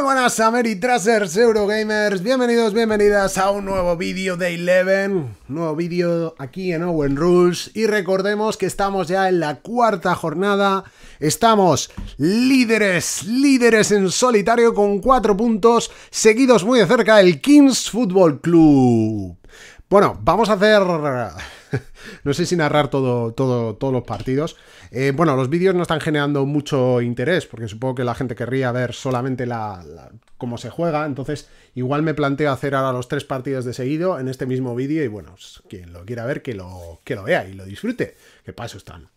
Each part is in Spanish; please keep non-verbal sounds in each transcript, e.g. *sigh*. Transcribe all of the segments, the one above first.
Muy buenas Ameritrasers, Eurogamers, bienvenidos, bienvenidas a un nuevo vídeo de Eleven, nuevo vídeo aquí en Owen Rules y recordemos que estamos ya en la cuarta jornada, estamos líderes, líderes en solitario con cuatro puntos, seguidos muy de cerca el Kings Football Club. Bueno, vamos a hacer *laughs* no sé si narrar todo, todos los partidos. Eh, bueno, los vídeos no están generando mucho interés, porque supongo que la gente querría ver solamente la, cómo se juega. Entonces, igual me planteo hacer ahora los tres partidos de seguido en este mismo vídeo. Y bueno, quien lo quiera ver, que lo, que lo vea y lo disfrute. Que paso están.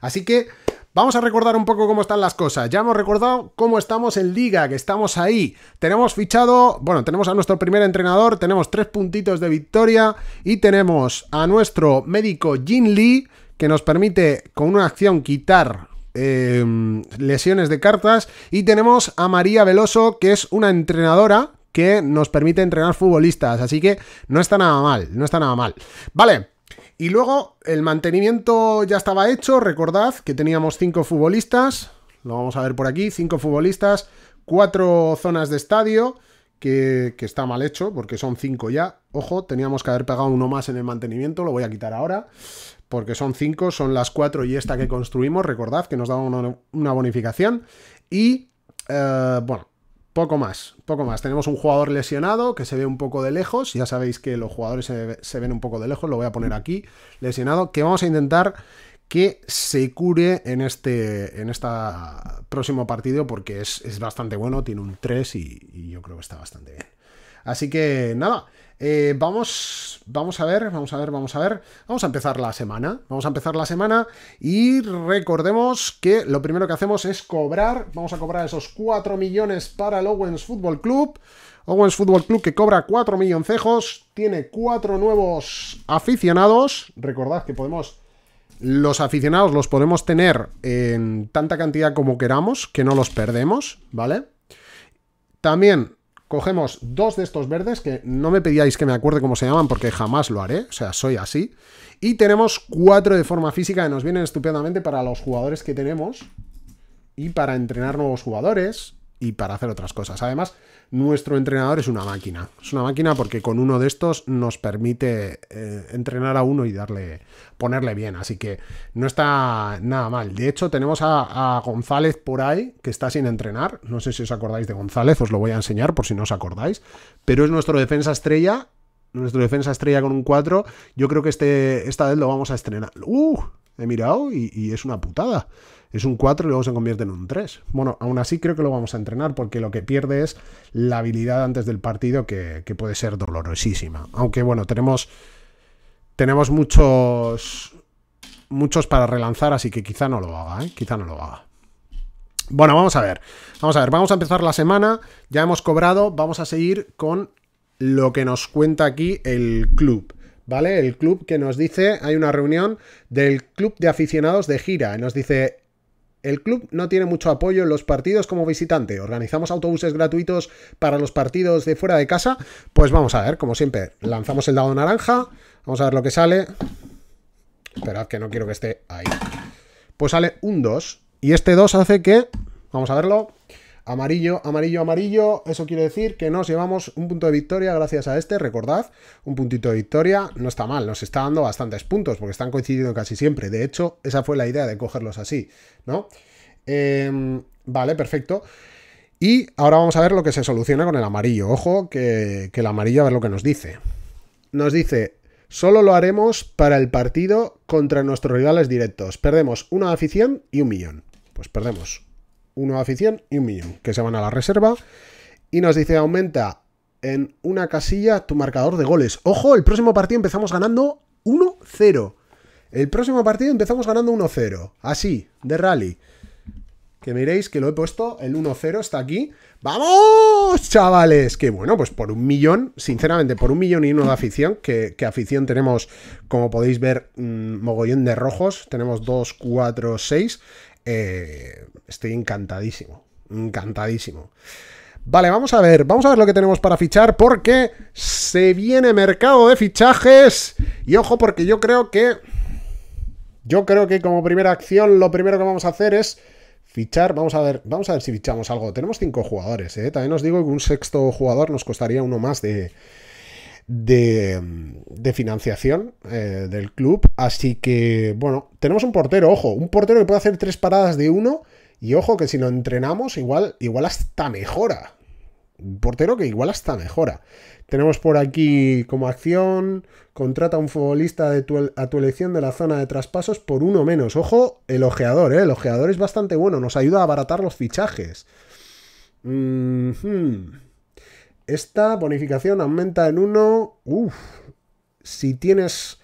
Así que. Vamos a recordar un poco cómo están las cosas. Ya hemos recordado cómo estamos en liga, que estamos ahí. Tenemos fichado, bueno, tenemos a nuestro primer entrenador, tenemos tres puntitos de victoria y tenemos a nuestro médico Jin Lee, que nos permite con una acción quitar em, lesiones de cartas. Y tenemos a María Veloso, que es una entrenadora que nos permite entrenar futbolistas. Así que no está nada mal, no está nada mal. Vale. Y luego el mantenimiento ya estaba hecho, recordad que teníamos cinco futbolistas, lo vamos a ver por aquí, cinco futbolistas, cuatro zonas de estadio, que, está mal hecho, porque son cinco ya. Ojo, teníamos que haber pegado uno más en el mantenimiento, lo voy a quitar ahora, porque son cinco, son las cuatro y esta que construimos, recordad que nos daba una, bonificación. Y, eh, bueno, poco más, poco más. Tenemos un jugador lesionado que se ve un poco de lejos. Ya sabéis que los jugadores se, ven un poco de lejos. Lo voy a poner aquí, lesionado, que vamos a intentar que se cure en este en esta próximo partido porque es, bastante bueno, tiene un 3 y, y, yo creo que está bastante bien. Así que nada, eh, vamos, vamos a ver, vamos a ver, vamos a ver. Vamos a empezar la semana. Vamos a empezar la semana y recordemos que lo primero que hacemos es cobrar. Vamos a cobrar esos 4 millones para el Owens Football Club. Owens Football Club que cobra 4 milloncejos. Tiene 4 nuevos aficionados. Recordad que podemos... Los aficionados los podemos tener en tanta cantidad como queramos, que no los perdemos, ¿vale? También Cogemos dos de estos verdes, que no me pedíais que me acuerde cómo se llaman porque jamás lo haré, o sea, soy así. Y tenemos cuatro de forma física que nos vienen estupendamente para los jugadores que tenemos y para entrenar nuevos jugadores y para hacer otras cosas. Además, nuestro entrenador es una máquina. Es una máquina porque con uno de estos nos permite eh, entrenar a uno y darle, ponerle bien. Así que no está nada mal. De hecho, tenemos a, González por ahí, que está sin entrenar. No sé si os acordáis de González, os lo voy a enseñar por si no os acordáis. Pero es nuestro defensa estrella. Nuestro defensa estrella con un 4. Yo creo que este, esta vez lo vamos a estrenar. ¡Uh! He mirado y es una putada es un 4 y luego se convierte en un 3. Bueno, aún así creo que lo vamos a entrenar porque lo que pierde es la habilidad antes del partido que, puede ser dolorosísima. Aunque bueno, tenemos, tenemos muchos, muchos para relanzar, así que quizá no lo haga, ¿eh? quizá no lo haga. Bueno, vamos a ver, vamos a ver, vamos a empezar la semana, ya hemos cobrado, vamos a seguir con lo que nos cuenta aquí el club. ¿vale? El club que nos dice, hay una reunión del club de aficionados de gira, y nos dice, el club no tiene mucho apoyo en los partidos como visitante. Organizamos autobuses gratuitos para los partidos de fuera de casa. Pues vamos a ver, como siempre, lanzamos el dado naranja. Vamos a ver lo que sale. Esperad que no quiero que esté ahí. Pues sale un 2. Y este 2 hace que... Vamos a verlo. Amarillo, amarillo, amarillo. Eso quiere decir que nos llevamos un punto de victoria gracias a este. Recordad, un puntito de victoria no está mal. Nos está dando bastantes puntos porque están coincidiendo casi siempre. De hecho, esa fue la idea de cogerlos así, ¿no? Em, vale, perfecto. Y ahora vamos a ver lo que se soluciona con el amarillo. Ojo, que, que el amarillo a ver lo que nos dice. Nos dice, Solo lo haremos para el partido contra nuestros rivales directos. Perdemos una afición y un millón. Pues perdemos uno de afición y un millón, que se van a la reserva. Y nos dice, aumenta en una casilla tu marcador de goles. Ojo, el próximo partido empezamos ganando 1-0. El próximo partido empezamos ganando 1-0. Así, de rally. Que miréis que lo he puesto, el 1-0 está aquí. ¡Vamos, chavales! Que bueno, pues por un millón, sinceramente, por un millón y uno de afición, que, afición tenemos, como podéis ver, mm, mogollón de rojos. Tenemos 2, 4, 6. Eh, estoy encantadísimo, encantadísimo. Vale, vamos a ver, vamos a ver lo que tenemos para fichar porque se viene mercado de fichajes y ojo porque yo creo que yo creo que como primera acción lo primero que vamos a hacer es fichar, vamos a ver, vamos a ver si fichamos algo. Tenemos cinco jugadores, ¿eh? también os digo que un sexto jugador nos costaría uno más de de, financiación eh, del club. Así que, bueno, tenemos un portero, ojo, un portero que puede hacer tres paradas de uno. Y ojo que si lo entrenamos, igual, igual hasta mejora. Un portero que igual hasta mejora. Tenemos por aquí como acción, contrata a un futbolista de a tu elección de la zona de traspasos por uno menos. Ojo, el ojeador, ¿eh? el ojeador es bastante bueno, nos ayuda a abaratar los fichajes. Mmm... Esta bonificación aumenta en 1. Uf. Si tienes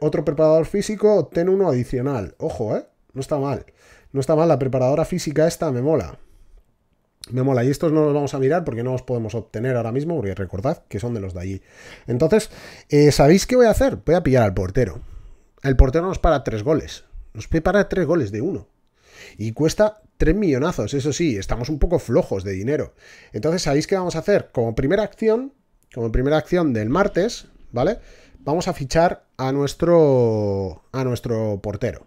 otro preparador físico, obtén uno adicional. Ojo, ¿eh? No está mal. No está mal, la preparadora física esta me mola. Me mola. Y estos no los vamos a mirar porque no los podemos obtener ahora mismo, porque recordad que son de los de allí. Entonces, eh, ¿sabéis qué voy a hacer? Voy a pillar al portero. El portero nos para tres goles. Nos prepara tres goles de uno. Y cuesta 3 millonazos, eso sí, estamos un poco flojos de dinero. Entonces, ¿sabéis qué vamos a hacer? Como primera acción, como primera acción del martes, ¿vale? Vamos a fichar a nuestro, a nuestro portero.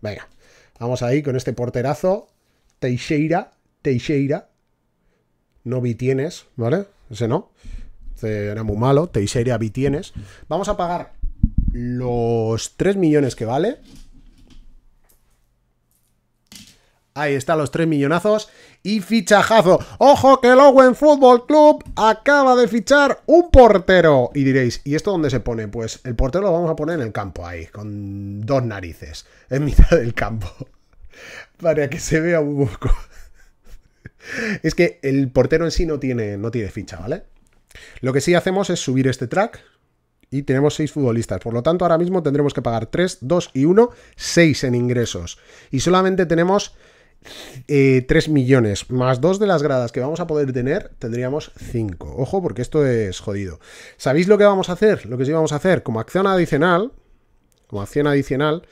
Venga, vamos ahí con este porterazo. Teixeira, Teixeira. No tienes ¿vale? Ese no. Este era muy malo. Teixeira tienes Vamos a pagar los 3 millones que vale. Ahí están los tres millonazos y fichajazo. ¡Ojo que el Owen Football Club acaba de fichar un portero! Y diréis, ¿y esto dónde se pone? Pues el portero lo vamos a poner en el campo, ahí, con dos narices, en mitad del campo. *laughs* Para que se vea un poco. *laughs* Es que el portero en sí no tiene, no tiene ficha, ¿vale? Lo que sí hacemos es subir este track, y tenemos seis futbolistas. Por lo tanto, ahora mismo tendremos que pagar 3, 2 y 1, 6 en ingresos. Y solamente tenemos 3 eh, millones, más 2 de las gradas que vamos a poder tener, tendríamos 5. Ojo, porque esto es jodido. ¿Sabéis lo que vamos a hacer? Lo que sí vamos a hacer como acción adicional, como acción adicional,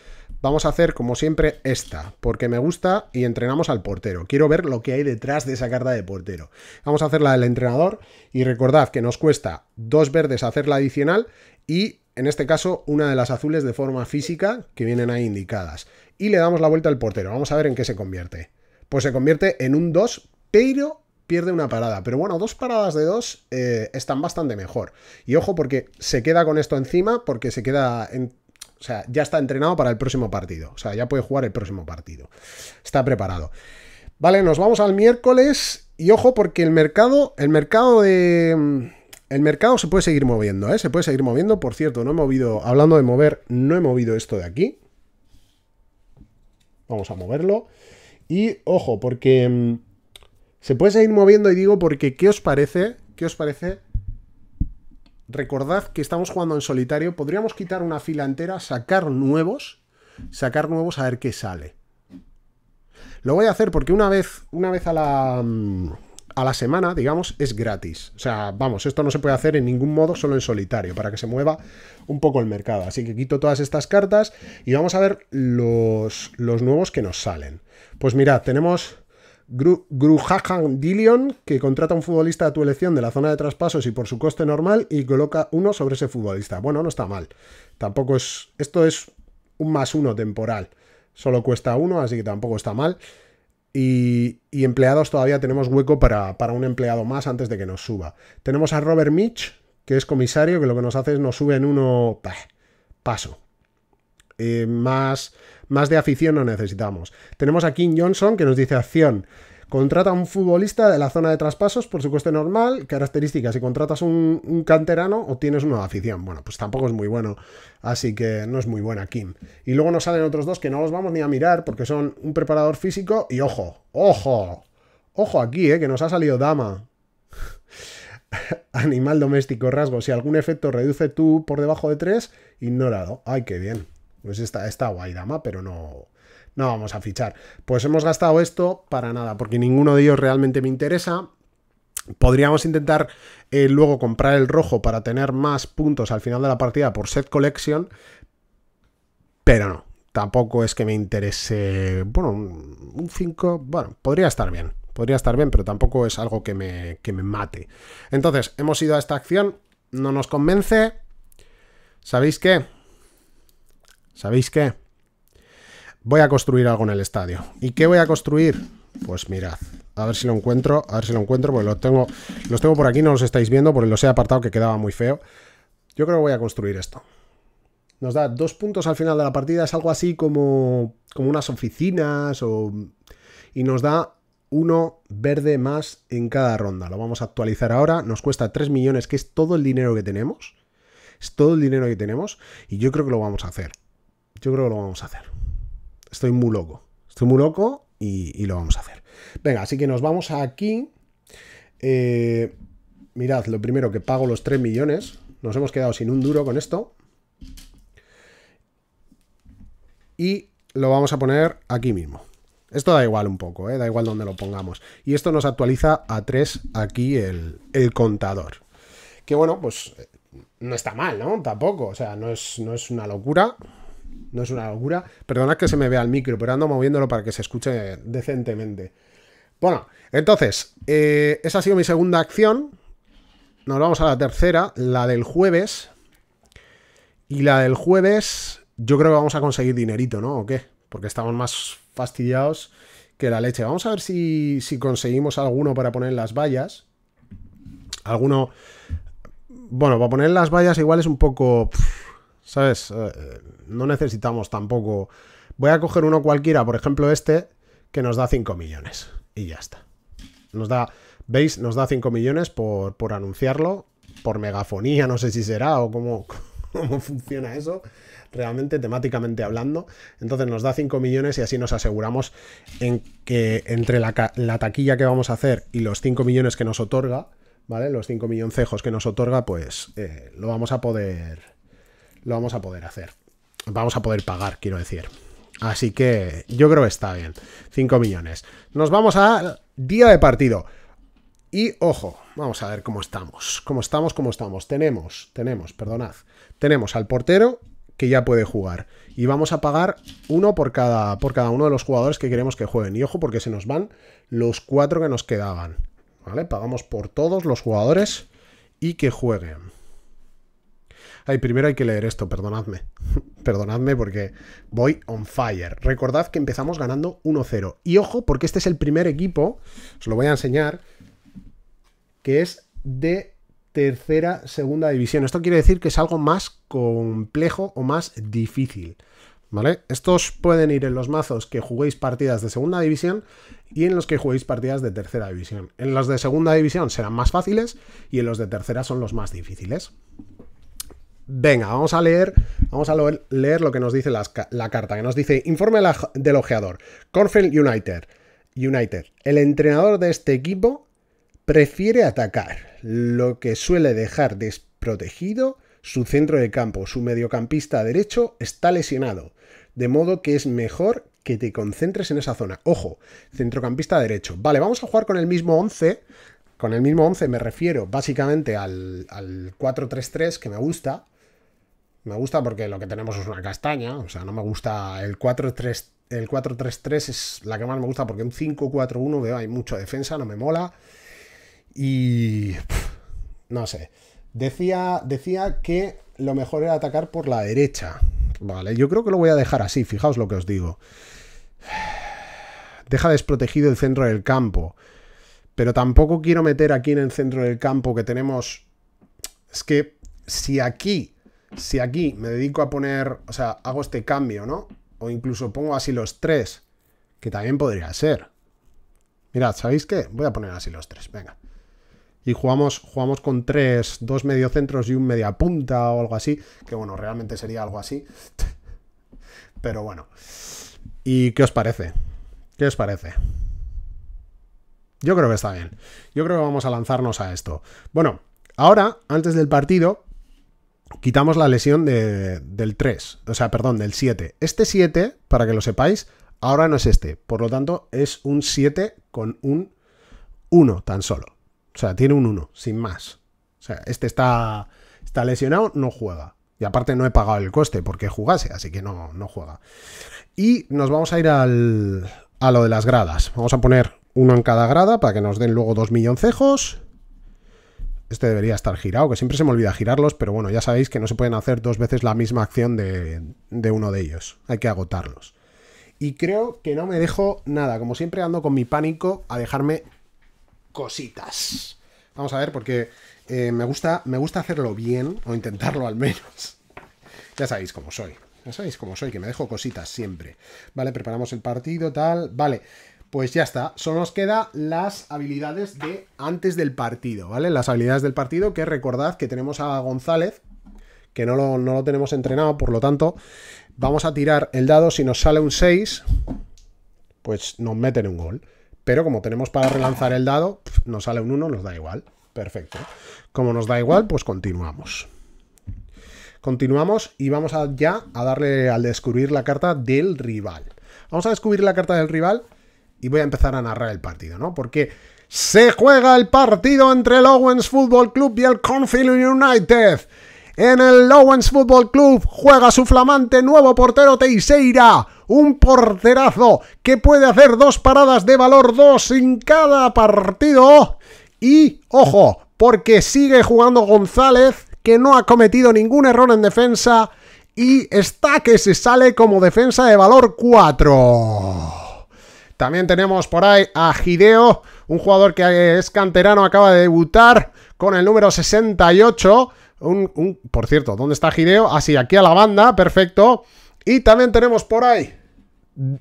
vamos a hacer como siempre esta, porque me gusta y entrenamos al portero. Quiero ver lo que hay detrás de esa carta de portero. Vamos a hacer la del entrenador y recordad que nos cuesta dos verdes hacer la adicional y en este caso una de las azules de forma física que vienen ahí indicadas y le damos la vuelta al portero. Vamos a ver en qué se convierte. Pues se convierte en un 2, pero pierde una parada. Pero bueno, dos paradas de dos eh, están bastante mejor. Y ojo porque se queda con esto encima, porque se queda... o sea, ya está entrenado para el próximo partido. O sea, ya puede jugar el próximo partido. Está preparado. Vale, nos vamos al miércoles. Y ojo porque el mercado, el mercado de... El mercado se puede seguir moviendo, ¿eh? Se puede seguir moviendo. Por cierto, no he movido, hablando de mover, no he movido esto de aquí. Vamos a moverlo. Y ojo, porque mm, se puede seguir moviendo y digo porque ¿qué os parece? ¿Qué os parece? Recordad que estamos jugando en solitario. Podríamos quitar una fila entera, sacar nuevos, sacar nuevos a ver qué sale. Lo voy a hacer porque una vez, una vez a la... Mm, a la semana, digamos, es gratis. O sea, vamos, esto no se puede hacer en ningún modo, solo en solitario, para que se mueva un poco el mercado. Así que quito todas estas cartas y vamos a ver los, los nuevos que nos salen. Pues mirad, tenemos Gru Dillion, que contrata un futbolista a tu elección de la zona de traspasos y por su coste normal y coloca uno sobre ese futbolista. Bueno, no está mal. Tampoco es... Esto es un más uno temporal. Solo cuesta uno, así que tampoco está mal y, empleados todavía tenemos hueco para, un empleado más antes de que nos suba. Tenemos a Robert Mitch, que es comisario, que lo que nos hace es nos sube en uno paso. Eh, más, más de afición no necesitamos. Tenemos a Kim Johnson, que nos dice acción. Contrata a un futbolista de la zona de traspasos por su coste normal, características. Si contratas un, canterano o tienes una afición. Bueno, pues tampoco es muy bueno, así que no es muy buena Kim. Y luego nos salen otros dos que no los vamos ni a mirar porque son un preparador físico y ojo, ojo, ojo aquí, eh, que nos ha salido dama. *laughs* Animal doméstico, rasgo. Si algún efecto reduce tú por debajo de 3, ignorado. Ay, qué bien. Pues está, está guay, dama, pero no, no vamos a fichar. Pues hemos gastado esto para nada, porque ninguno de ellos realmente me interesa. Podríamos intentar eh, luego comprar el rojo para tener más puntos al final de la partida por set collection, pero no, tampoco es que me interese, bueno, un 5, bueno, podría estar bien, podría estar bien, pero tampoco es algo que me, que me mate. Entonces, hemos ido a esta acción, no nos convence, ¿sabéis qué? ¿Sabéis qué? voy a construir algo en el estadio. ¿Y qué voy a construir? Pues mirad, a ver si lo encuentro, a ver si lo encuentro, Pues los tengo, los tengo por aquí, no los estáis viendo, porque los he apartado que quedaba muy feo. Yo creo que voy a construir esto. Nos da dos puntos al final de la partida, es algo así como, como unas oficinas Y nos da uno verde más en cada ronda. Lo vamos a actualizar ahora, nos cuesta 3 millones, que es todo el dinero que tenemos. Es todo el dinero que tenemos y yo creo que lo vamos a hacer. Yo creo que lo vamos a hacer. Estoy muy loco. Estoy muy loco y, lo vamos a hacer. Venga, así que nos vamos aquí. Eh, mirad, lo primero que pago los 3 millones. Nos hemos quedado sin un duro con esto. Y lo vamos a poner aquí mismo. Esto da igual un poco, ¿eh? da igual donde lo pongamos. Y esto nos actualiza a 3 aquí el, contador. Que bueno, pues eh, no está mal, ¿no? Tampoco, o sea, no es, no es una locura. No es una locura. Perdona que se me vea el micro, pero ando moviéndolo para que se escuche decentemente. Bueno, entonces, eh, esa ha sido mi segunda acción. Nos vamos a la tercera, la del jueves. Y la del jueves, yo creo que vamos a conseguir dinerito, ¿no? ¿O qué? Porque estamos más fastidiados que la leche. Vamos a ver si, conseguimos alguno para poner las vallas. Alguno... Bueno, para poner las vallas igual es un poco... ¿sabes? Eh, no necesitamos tampoco... Voy a coger uno cualquiera, por ejemplo este, que nos da 5 millones. Y ya está. Nos da, ¿veis? Nos da 5 millones por, anunciarlo, por megafonía, no sé si será o cómo, *laughs* cómo funciona eso, realmente temáticamente hablando. Entonces nos da 5 millones y así nos aseguramos en que entre la, taquilla que vamos a hacer y los 5 millones que nos otorga, ¿vale? Los 5 milloncejos que nos otorga, pues eh, lo vamos a poder lo vamos a poder hacer. Vamos a poder pagar, quiero decir. Así que yo creo que está bien. 5 millones. Nos vamos al día de partido. Y ojo, vamos a ver cómo estamos. Cómo estamos, cómo estamos. Tenemos, tenemos, perdonad. Tenemos al portero que ya puede jugar. Y vamos a pagar uno por cada, por cada uno de los jugadores que queremos que jueguen. Y ojo, porque se nos van los cuatro que nos quedaban. ¿Vale? Pagamos por todos los jugadores y que jueguen. Ay, primero hay que leer esto, perdonadme. *laughs* perdonadme porque voy on fire. Recordad que empezamos ganando 1-0. Y ojo, porque este es el primer equipo, os lo voy a enseñar, que es de tercera, segunda división. Esto quiere decir que es algo más complejo o más difícil. ¿Vale? Estos pueden ir en los mazos que juguéis partidas de segunda división y en los que juguéis partidas de tercera división. En los de segunda división serán más fáciles y en los de tercera son los más difíciles. Venga, vamos a leer, vamos a leer lo que nos dice la, carta, que nos dice informe del ojeador. Corfield United, United, el entrenador de este equipo prefiere atacar, lo que suele dejar desprotegido su centro de campo, su mediocampista derecho está lesionado, de modo que es mejor que te concentres en esa zona. Ojo, centrocampista derecho. Vale, vamos a jugar con el mismo 11 con el mismo 11 me refiero básicamente al, al 4-3-3 que me gusta, me gusta porque lo que tenemos es una castaña. O sea, no me gusta el 4-3. El 4-3-3 es la que más me gusta porque un 5-4-1 veo hay mucha defensa, no me mola. Y... no sé. Decía, decía que lo mejor era atacar por la derecha. Vale, yo creo que lo voy a dejar así, fijaos lo que os digo. Deja desprotegido el centro del campo. Pero tampoco quiero meter aquí en el centro del campo que tenemos... Es que si aquí si aquí me dedico a poner, o sea, hago este cambio, ¿no? O incluso pongo así los tres, que también podría ser. Mirad, ¿sabéis qué? Voy a poner así los tres, venga. Y jugamos, jugamos con tres, dos mediocentros y un media punta o algo así, que bueno, realmente sería algo así. *laughs* Pero bueno. ¿Y qué os parece? ¿Qué os parece? Yo creo que está bien. Yo creo que vamos a lanzarnos a esto. Bueno, ahora, antes del partido, quitamos la lesión de, del 3, o sea, perdón, del 7. Este 7, para que lo sepáis, ahora no es este. Por lo tanto, es un 7 con un 1 tan solo. O sea, tiene un 1, sin más. O sea, este está, está lesionado, no juega. Y aparte no he pagado el coste porque jugase, así que no, no juega. Y nos vamos a ir al, a lo de las gradas. Vamos a poner uno en cada grada para que nos den luego dos milloncejos. Este debería estar girado, que siempre se me olvida girarlos, pero bueno, ya sabéis que no se pueden hacer dos veces la misma acción de, uno de ellos. Hay que agotarlos. Y creo que no me dejo nada. Como siempre ando con mi pánico a dejarme cositas. Vamos a ver, porque eh, me, gusta, me gusta hacerlo bien, o intentarlo al menos. *laughs* Ya sabéis cómo soy. Ya sabéis cómo soy, que me dejo cositas siempre. Vale, preparamos el partido, tal. Vale. Pues ya está, solo nos queda las habilidades de antes del partido, ¿vale? Las habilidades del partido, que recordad que tenemos a González, que no lo, tenemos entrenado, por lo tanto, vamos a tirar el dado, si nos sale un 6, pues nos meten un gol. Pero como tenemos para relanzar el dado, nos sale un 1, nos da igual. Perfecto. Como nos da igual, pues continuamos. Continuamos y vamos ya a darle al descubrir la carta del rival. Vamos a descubrir la carta del rival y voy a empezar a narrar el partido, ¿no? Porque se juega el partido entre el Owens Football Club y el Confield United. En el Owens Football Club juega su flamante nuevo portero Teixeira, un porterazo que puede hacer dos paradas de valor 2 en cada partido. Y ojo, porque sigue jugando González, que no ha cometido ningún error en defensa y está que se sale como defensa de valor 4. También tenemos por ahí a Gideo, un jugador que es canterano, acaba de debutar con el número 68. Un, por cierto, ¿dónde está Gideo? Así, ah, sí, aquí a la banda, perfecto. Y también tenemos por ahí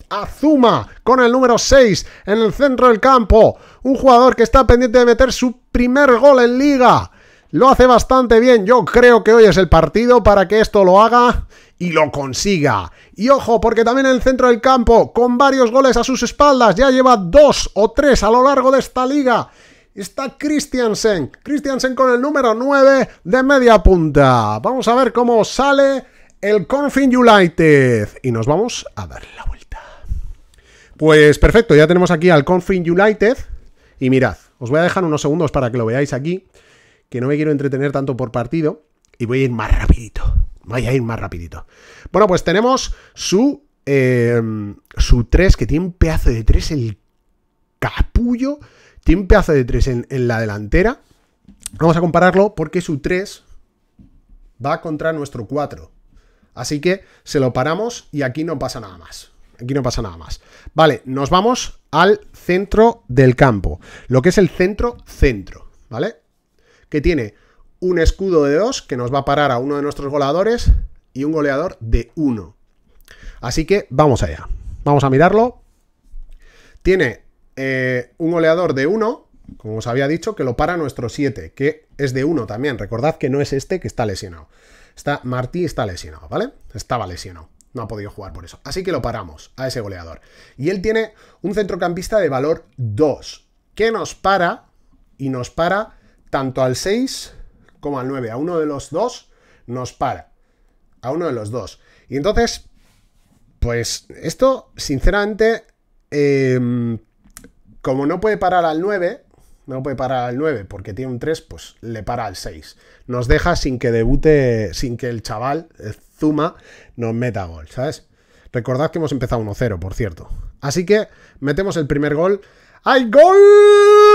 a Zuma, con el número 6 en el centro del campo. Un jugador que está pendiente de meter su primer gol en liga. Lo hace bastante bien. Yo creo que hoy es el partido para que esto lo haga y lo consiga. Y ojo, porque también en el centro del campo, con varios goles a sus espaldas, ya lleva dos o tres a lo largo de esta liga. Está Christiansen, Christiansen con el número 9 de media punta. Vamos a ver cómo sale el Confin United. Y nos vamos a dar la vuelta. Pues perfecto, ya tenemos aquí al Confin United. Y mirad, os voy a dejar unos segundos para que lo veáis aquí, que no me quiero entretener tanto por partido y voy a ir más rapidito. Voy a ir más rapidito. Bueno, pues tenemos su, em, su 3, que tiene un pedazo de 3, el capullo. Tiene un pedazo de 3 en, en la delantera. Vamos a compararlo porque su 3 va contra nuestro 4. Así que se lo paramos y aquí no pasa nada más. Aquí no pasa nada más. Vale, nos vamos al centro del campo. Lo que es el centro-centro, ¿vale? Que tiene un escudo de 2 que nos va a parar a uno de nuestros goleadores y un goleador de 1. Así que vamos allá. Vamos a mirarlo. Tiene eh, un goleador de 1, como os había dicho, que lo para nuestro 7, que es de 1 también. Recordad que no es este que está lesionado. Está, Martí está lesionado, ¿vale? Estaba lesionado. No ha podido jugar por eso. Así que lo paramos a ese goleador. Y él tiene un centrocampista de valor 2, que nos para y nos para tanto al 6 como al 9 A uno de los dos nos para. A uno de los dos. Y entonces, pues esto, sinceramente, em, como no puede parar al 9, no puede parar al 9 porque tiene un 3, pues le para al 6. Nos deja sin que debute, sin que el chaval, eh, Zuma, nos meta gol, ¿sabes? Recordad que hemos empezado 1-0, por cierto. Así que metemos el primer gol. ¡Ay, gol!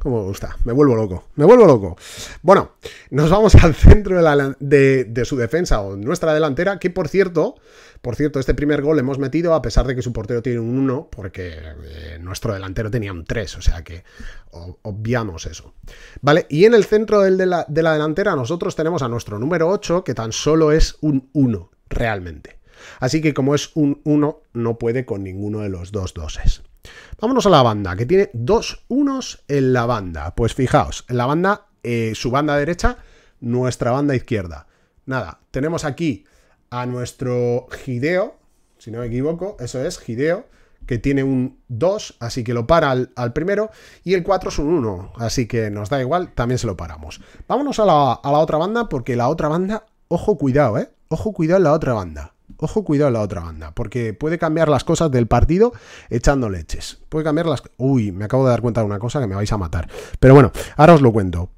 Como me gusta, me vuelvo loco, me vuelvo loco. Bueno, nos vamos al centro de, su defensa o nuestra delantera, que por cierto, por cierto, este primer gol hemos metido a pesar de que su portero tiene un 1, porque eh, nuestro delantero tenía un 3, o sea que obviamos eso. Vale, y en el centro de, la, delantera nosotros tenemos a nuestro número 8, que tan solo es un 1, realmente. Así que como es un 1, no puede con ninguno de los dos doses. Vámonos a la banda, que tiene dos unos en la banda. Pues fijaos, en la banda, eh, su banda derecha, nuestra banda izquierda. Nada, tenemos aquí a nuestro Gideo, si no me equivoco, eso es Gideo, que tiene un 2, así que lo para al, primero, y el 4 es un 1, así que nos da igual, también se lo paramos. Vámonos a la, a la otra banda, porque la otra banda, ojo cuidado, ¿eh? Ojo cuidado en la otra banda. Ojo, cuidado en la otra banda, porque puede cambiar las cosas del partido echando leches. Puede cambiar las... Uy, me acabo de dar cuenta de una cosa que me vais a matar. Pero bueno, ahora os lo cuento.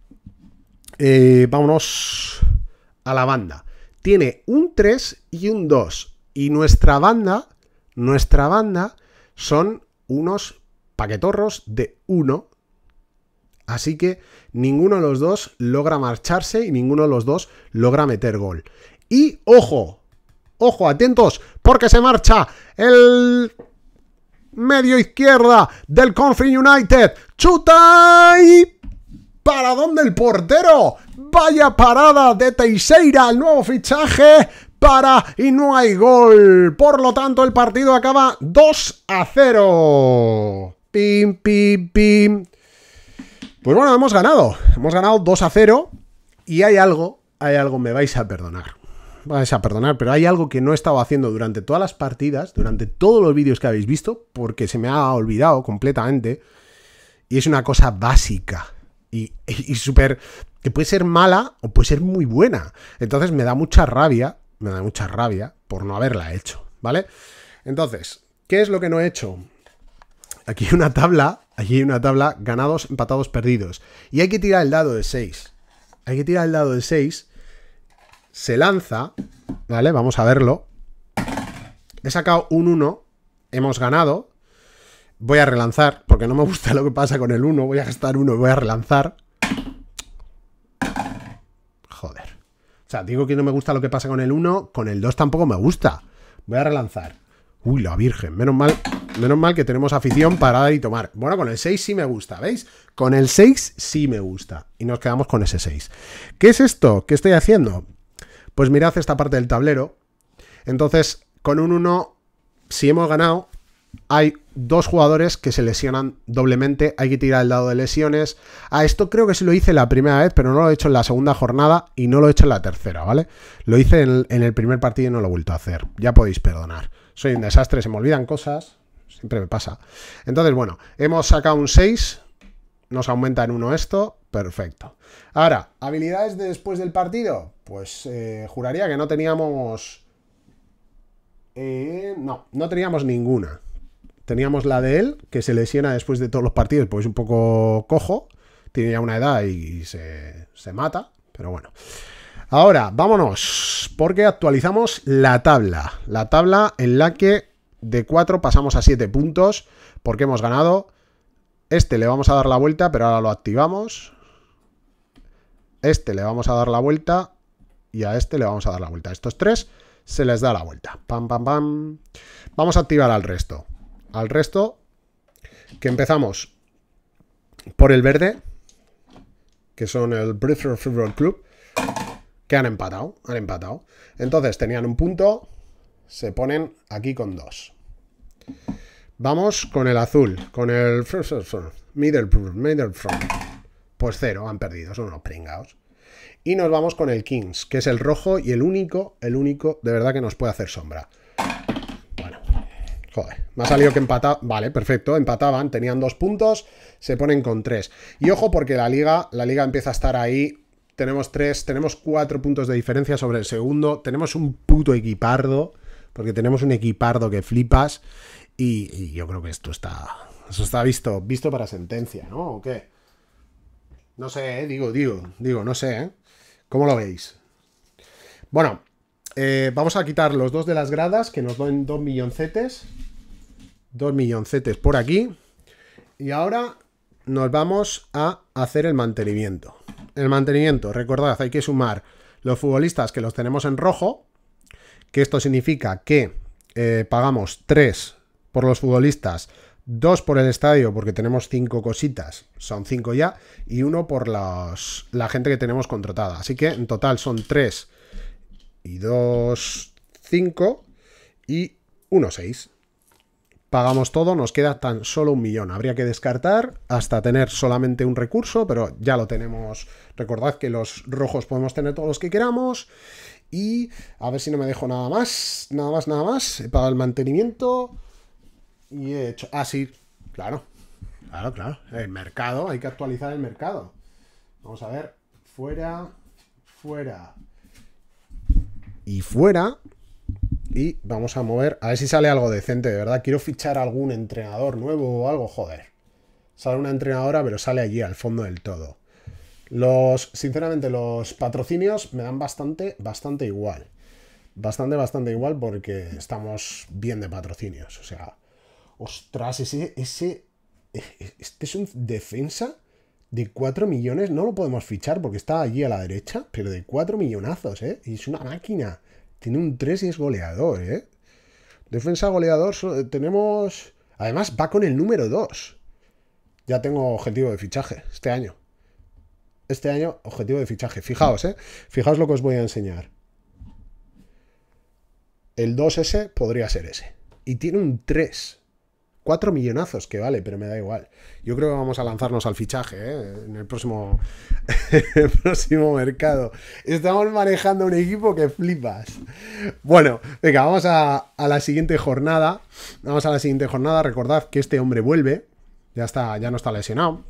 Eh, vámonos a la banda. Tiene un 3 y un 2. Y nuestra banda, nuestra banda, son unos paquetorros de 1. Así que ninguno de los dos logra marcharse y ninguno de los dos logra meter gol. Y ojo, Ojo, atentos, porque se marcha el medio izquierda del Confine United. ¡Chuta! Y... ¿Para dónde el portero? Vaya parada de Teixeira, el nuevo fichaje para y no hay gol. Por lo tanto, el partido acaba 2 a 0. Pim, pim, pim. Pues bueno, hemos ganado. Hemos ganado 2 a 0 y hay algo, hay algo, me vais a perdonar vais a perdonar, pero hay algo que no he estado haciendo durante todas las partidas, durante todos los vídeos que habéis visto, porque se me ha olvidado completamente. Y es una cosa básica y, y, súper... que puede ser mala o puede ser muy buena. Entonces me da mucha rabia, me da mucha rabia por no haberla hecho, ¿vale? Entonces, ¿qué es lo que no he hecho? Aquí hay una tabla, aquí hay una tabla ganados, empatados, perdidos. Y hay que tirar el dado de 6. Hay que tirar el dado de 6 se lanza, ¿vale? Vamos a verlo. He sacado un 1, hemos ganado. Voy a relanzar, porque no me gusta lo que pasa con el 1. Voy a gastar 1 y voy a relanzar. Joder. O sea, digo que no me gusta lo que pasa con el 1, con el 2 tampoco me gusta. Voy a relanzar. Uy, la virgen, menos mal, menos mal que tenemos afición para dar y tomar. Bueno, con el 6 sí me gusta, ¿veis? Con el 6 sí me gusta. Y nos quedamos con ese 6. ¿Qué es esto? ¿Qué estoy haciendo? Pues mirad esta parte del tablero. Entonces, con un 1, si hemos ganado, hay dos jugadores que se lesionan doblemente, hay que tirar el dado de lesiones. A esto creo que sí lo hice la primera vez, pero no lo he hecho en la segunda jornada y no lo he hecho en la tercera, ¿vale? Lo hice en el, primer partido y no lo he vuelto a hacer. Ya podéis perdonar. Soy un desastre, se me olvidan cosas, siempre me pasa. Entonces, bueno, hemos sacado un 6, nos aumenta en 1 esto, perfecto. Ahora, habilidades de después del partido, pues eh, juraría que no teníamos... Eh, no, no teníamos ninguna. Teníamos la de él, que se lesiona después de todos los partidos, pues un poco cojo. Tiene ya una edad y se, se mata, pero bueno. Ahora, vámonos, porque actualizamos la tabla. La tabla en la que de 4 pasamos a 7 puntos, porque hemos ganado. Este le vamos a dar la vuelta, pero ahora lo activamos. Este le vamos a dar la vuelta y a este le vamos a dar la vuelta. A estos tres se les da la vuelta. Pam, pam, pam. Vamos a activar al resto. Al resto, que empezamos por el verde, que son el Bristol Football Club, que han empatado, han empatado. Entonces tenían un punto, se ponen aquí con dos. Vamos con el azul, con el Middle, middle Pues cero, han perdido, son unos pringados. Y nos vamos con el Kings, que es el rojo y el único, el único de verdad que nos puede hacer sombra. Bueno, joder, me ha salido que empataba Vale, perfecto, empataban, tenían dos puntos, se ponen con tres. Y ojo porque la liga, la liga empieza a estar ahí. Tenemos tres, tenemos cuatro puntos de diferencia sobre el segundo. Tenemos un puto equipardo, porque tenemos un equipardo que flipas. Y, yo creo que esto está, eso está visto, visto para sentencia, ¿no? ¿O qué? No sé, eh, digo, digo, digo, no sé, ¿eh? ¿Cómo lo veis? Bueno, eh, vamos a quitar los dos de las gradas, que nos dan dos milloncetes. Dos milloncetes por aquí. Y ahora nos vamos a hacer el mantenimiento. El mantenimiento, recordad, hay que sumar los futbolistas que los tenemos en rojo, que esto significa que eh, pagamos 3 por los futbolistas dos por el estadio, porque tenemos cinco cositas, son cinco ya, y uno por la gente que tenemos contratada. Así que en total son tres y dos, cinco y uno, seis. Pagamos todo, nos queda tan solo un millón. Habría que descartar hasta tener solamente un recurso, pero ya lo tenemos. Recordad que los rojos podemos tener todos los que queramos. Y a ver si no me dejo nada más. Nada más, nada más. He pagado el mantenimiento y he hecho. Ah, claro. Claro, claro. El mercado, hay que actualizar el mercado. Vamos a ver. Fuera, fuera. Y fuera. Y vamos a mover. A ver si sale algo decente, de verdad. Quiero fichar algún entrenador nuevo o algo, joder. Sale una entrenadora, pero sale allí al fondo del todo. Los, sinceramente, los patrocinios me dan bastante, bastante igual. Bastante, bastante igual porque estamos bien de patrocinios. O sea, ostras, ese, ese, e, e, este es un defensa de 4 millones, no lo podemos fichar porque está allí a la derecha, pero de 4 millonazos, ¿eh? Y es una máquina. Tiene un 3 y es goleador, ¿eh? Defensa goleador, eh, tenemos... Además, va con el número 2. Ya tengo objetivo de fichaje este año. Este año, objetivo de fichaje. Fijaos, ¿eh? Fijaos lo que os voy a enseñar. El 2S podría ser ese. Y tiene un 3. 4 millonazos que vale, pero me da igual. Yo creo que vamos a lanzarnos al fichaje ¿eh? en el próximo, *laughs* próximo mercado. Estamos manejando un equipo que flipas. Bueno, venga, vamos a, a, la siguiente jornada. Vamos a la siguiente jornada. Recordad que este hombre vuelve. Ya, está, ya no está lesionado.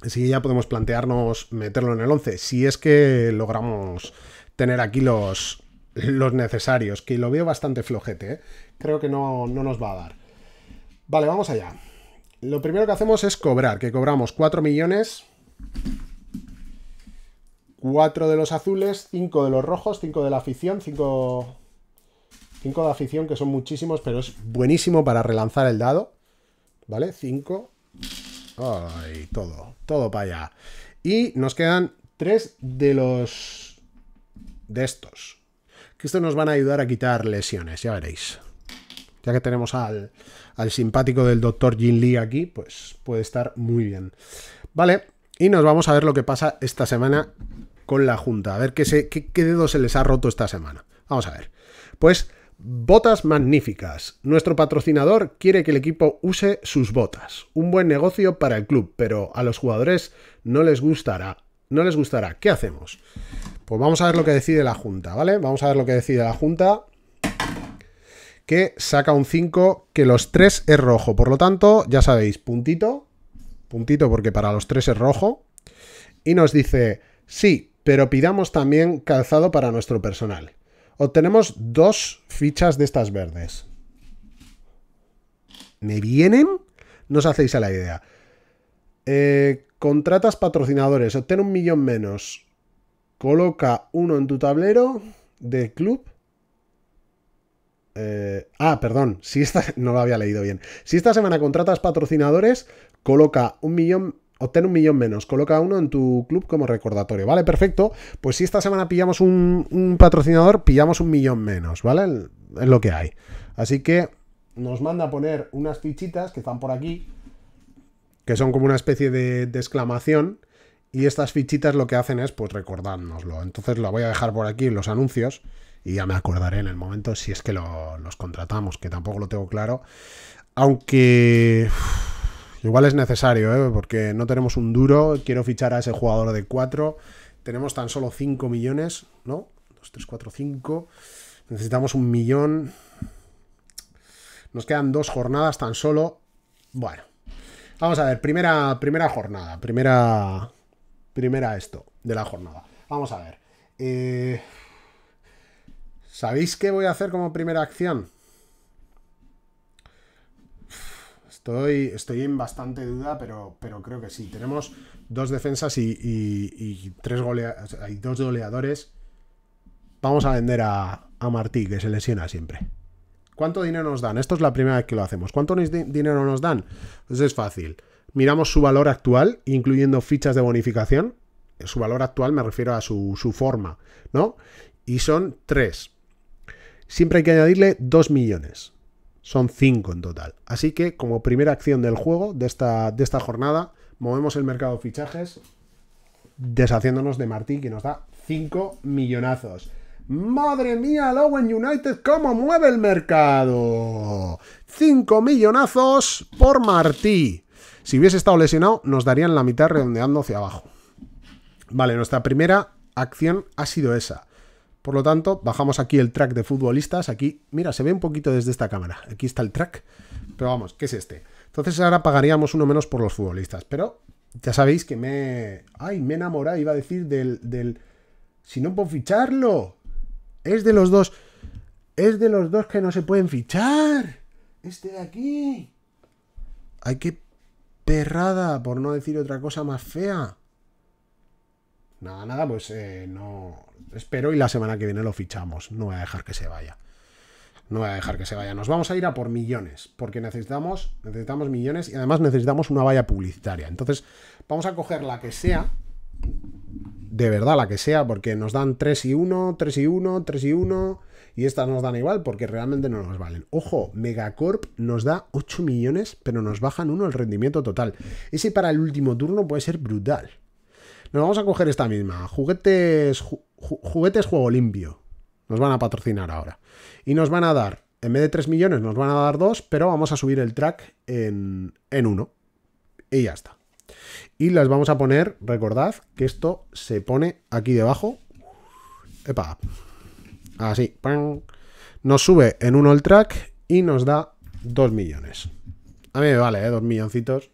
Así que ya podemos plantearnos meterlo en el 11. Si es que logramos tener aquí los, los necesarios, que lo veo bastante flojete. ¿eh? Creo que no nos va a dar. Vale, vamos allá. Lo primero que hacemos es cobrar, que cobramos 4 millones. 4 de los azules, 5 de los rojos, 5 de la afición, 5, 5 de afición, que son muchísimos, pero es buenísimo para relanzar el dado. ¿Vale? 5. Ay, todo, todo para allá. Y nos quedan 3 de los... de estos. Que estos nos van a ayudar a quitar lesiones, ya veréis ya que tenemos al, simpático del doctor Jin Lee aquí, pues puede estar muy bien. Vale, y nos vamos a ver lo que pasa esta semana con la Junta, a ver qué, qué, qué dedo se les ha roto esta semana. Vamos a ver. Pues Botas magníficas. Nuestro patrocinador quiere que el equipo use sus botas. Un buen negocio para el club, pero a los jugadores no les gustará. No les gustará. ¿Qué hacemos? Pues vamos a ver lo que decide la Junta, ¿vale? Vamos a ver lo que decide la Junta que saca un 5, que los 3 es rojo. Por lo tanto, ya sabéis, puntito, puntito porque para los 3 es rojo. Y nos dice, sí, pero pidamos también calzado para nuestro personal. Obtenemos dos fichas de estas verdes. ¿Me vienen? No os hacéis a la idea. Eh, contratas patrocinadores, obtén un millón menos. Coloca uno en tu tablero de club eh, ah, perdón, si esta, *laughs* no lo había leído bien. Si esta semana contratas patrocinadores, coloca un millón, obtén un millón menos, coloca uno en tu club como recordatorio, ¿vale? Perfecto. Pues si esta semana pillamos un, patrocinador, pillamos un millón menos, ¿vale? Es lo que hay. Así que nos manda a poner unas fichitas que están por aquí, que son como una especie de, exclamación. Y estas fichitas lo que hacen es pues recordárnoslo. Entonces lo voy a dejar por aquí en los anuncios y ya me acordaré en el momento si es que los contratamos, que tampoco lo tengo claro. Aunque igual es necesario, ¿eh? porque no tenemos un duro, quiero fichar a ese jugador de 4, tenemos tan solo 5 millones, ¿no? 2, 3, 4, 5, necesitamos un millón, nos quedan dos jornadas tan solo, bueno. Vamos a ver, primera, primera jornada, primera, primera esto de la jornada. Vamos a ver. Eh, ¿Sabéis qué voy a hacer como primera acción? Estoy, estoy en bastante duda, pero, pero creo que sí. Tenemos dos defensas y, tres goleadores. dos goleadores. Vamos a vender a, a Martí, que se lesiona siempre. ¿Cuánto dinero nos dan? Esto es la primera vez que lo hacemos. ¿Cuánto dinero nos dan? Pues es fácil. Miramos su valor actual, incluyendo fichas de bonificación. Su valor actual me refiero a su, forma, ¿no? Y son tres siempre hay que añadirle 2 millones. Son 5 en total. Así que como primera acción del juego, de esta, de esta jornada, movemos el mercado de fichajes deshaciéndonos de Martí que nos da 5 millonazos. Madre mía, Lowen United, ¿cómo mueve el mercado? 5 millonazos por Martí. Si hubiese estado lesionado, nos darían la mitad redondeando hacia abajo. Vale, nuestra primera acción ha sido esa. Por lo tanto, bajamos aquí el track de futbolistas. Aquí, mira, se ve un poquito desde esta cámara. Aquí está el track. Pero vamos, ¿qué es este? Entonces ahora pagaríamos uno menos por los futbolistas. Pero ya sabéis que me... ¡Ay, me enamora Iba a decir del... del... Si no puedo ficharlo. Es de los dos. Es de los dos que no se pueden fichar. Este de aquí. Hay que perrada, por no decir otra cosa más fea. Nada, nada, pues eh, no. Espero y la semana que viene lo fichamos. No voy a dejar que se vaya. No voy a dejar que se vaya. Nos vamos a ir a por millones. Porque necesitamos, necesitamos millones y además necesitamos una valla publicitaria. Entonces, vamos a coger la que sea. De verdad, la que sea, porque nos dan 3 y 1, 3 y 1, 3 y 1. Y estas nos dan igual porque realmente no nos valen. Ojo, Megacorp nos da 8 millones, pero nos bajan uno el rendimiento total. Ese para el último turno puede ser brutal. Nos vamos a coger esta misma. Juguetes, juguetes juego limpio. Nos van a patrocinar ahora. Y nos van a dar, en vez de 3 millones, nos van a dar 2, pero vamos a subir el track en, en 1. Y ya está. Y las vamos a poner, recordad que esto se pone aquí debajo. Epa. Así. Nos sube en 1 el track y nos da 2 millones. A mí me vale, ¿eh? 2 milloncitos.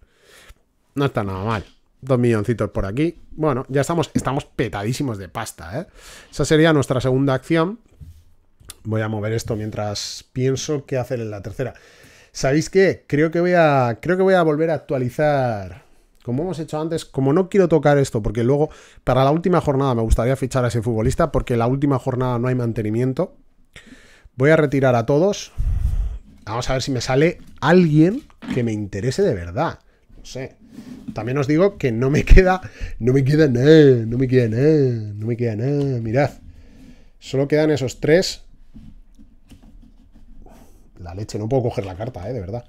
No está nada mal. Dos milloncitos por aquí. Bueno, ya estamos, estamos petadísimos de pasta, ¿eh? Esa sería nuestra segunda acción. Voy a mover esto mientras pienso qué hacer en la tercera. ¿Sabéis qué? Creo que voy a, creo que voy a volver a actualizar como hemos hecho antes, como no quiero tocar esto, porque luego para la última jornada me gustaría fichar a ese futbolista, porque la última jornada no hay mantenimiento. Voy a retirar a todos. Vamos a ver si me sale alguien que me interese de verdad. No sé. También os digo que no me queda, no me queda nada, no me queda nada, no me queda nada, mirad. Solo quedan esos tres. La leche, no puedo coger la carta, eh, de verdad.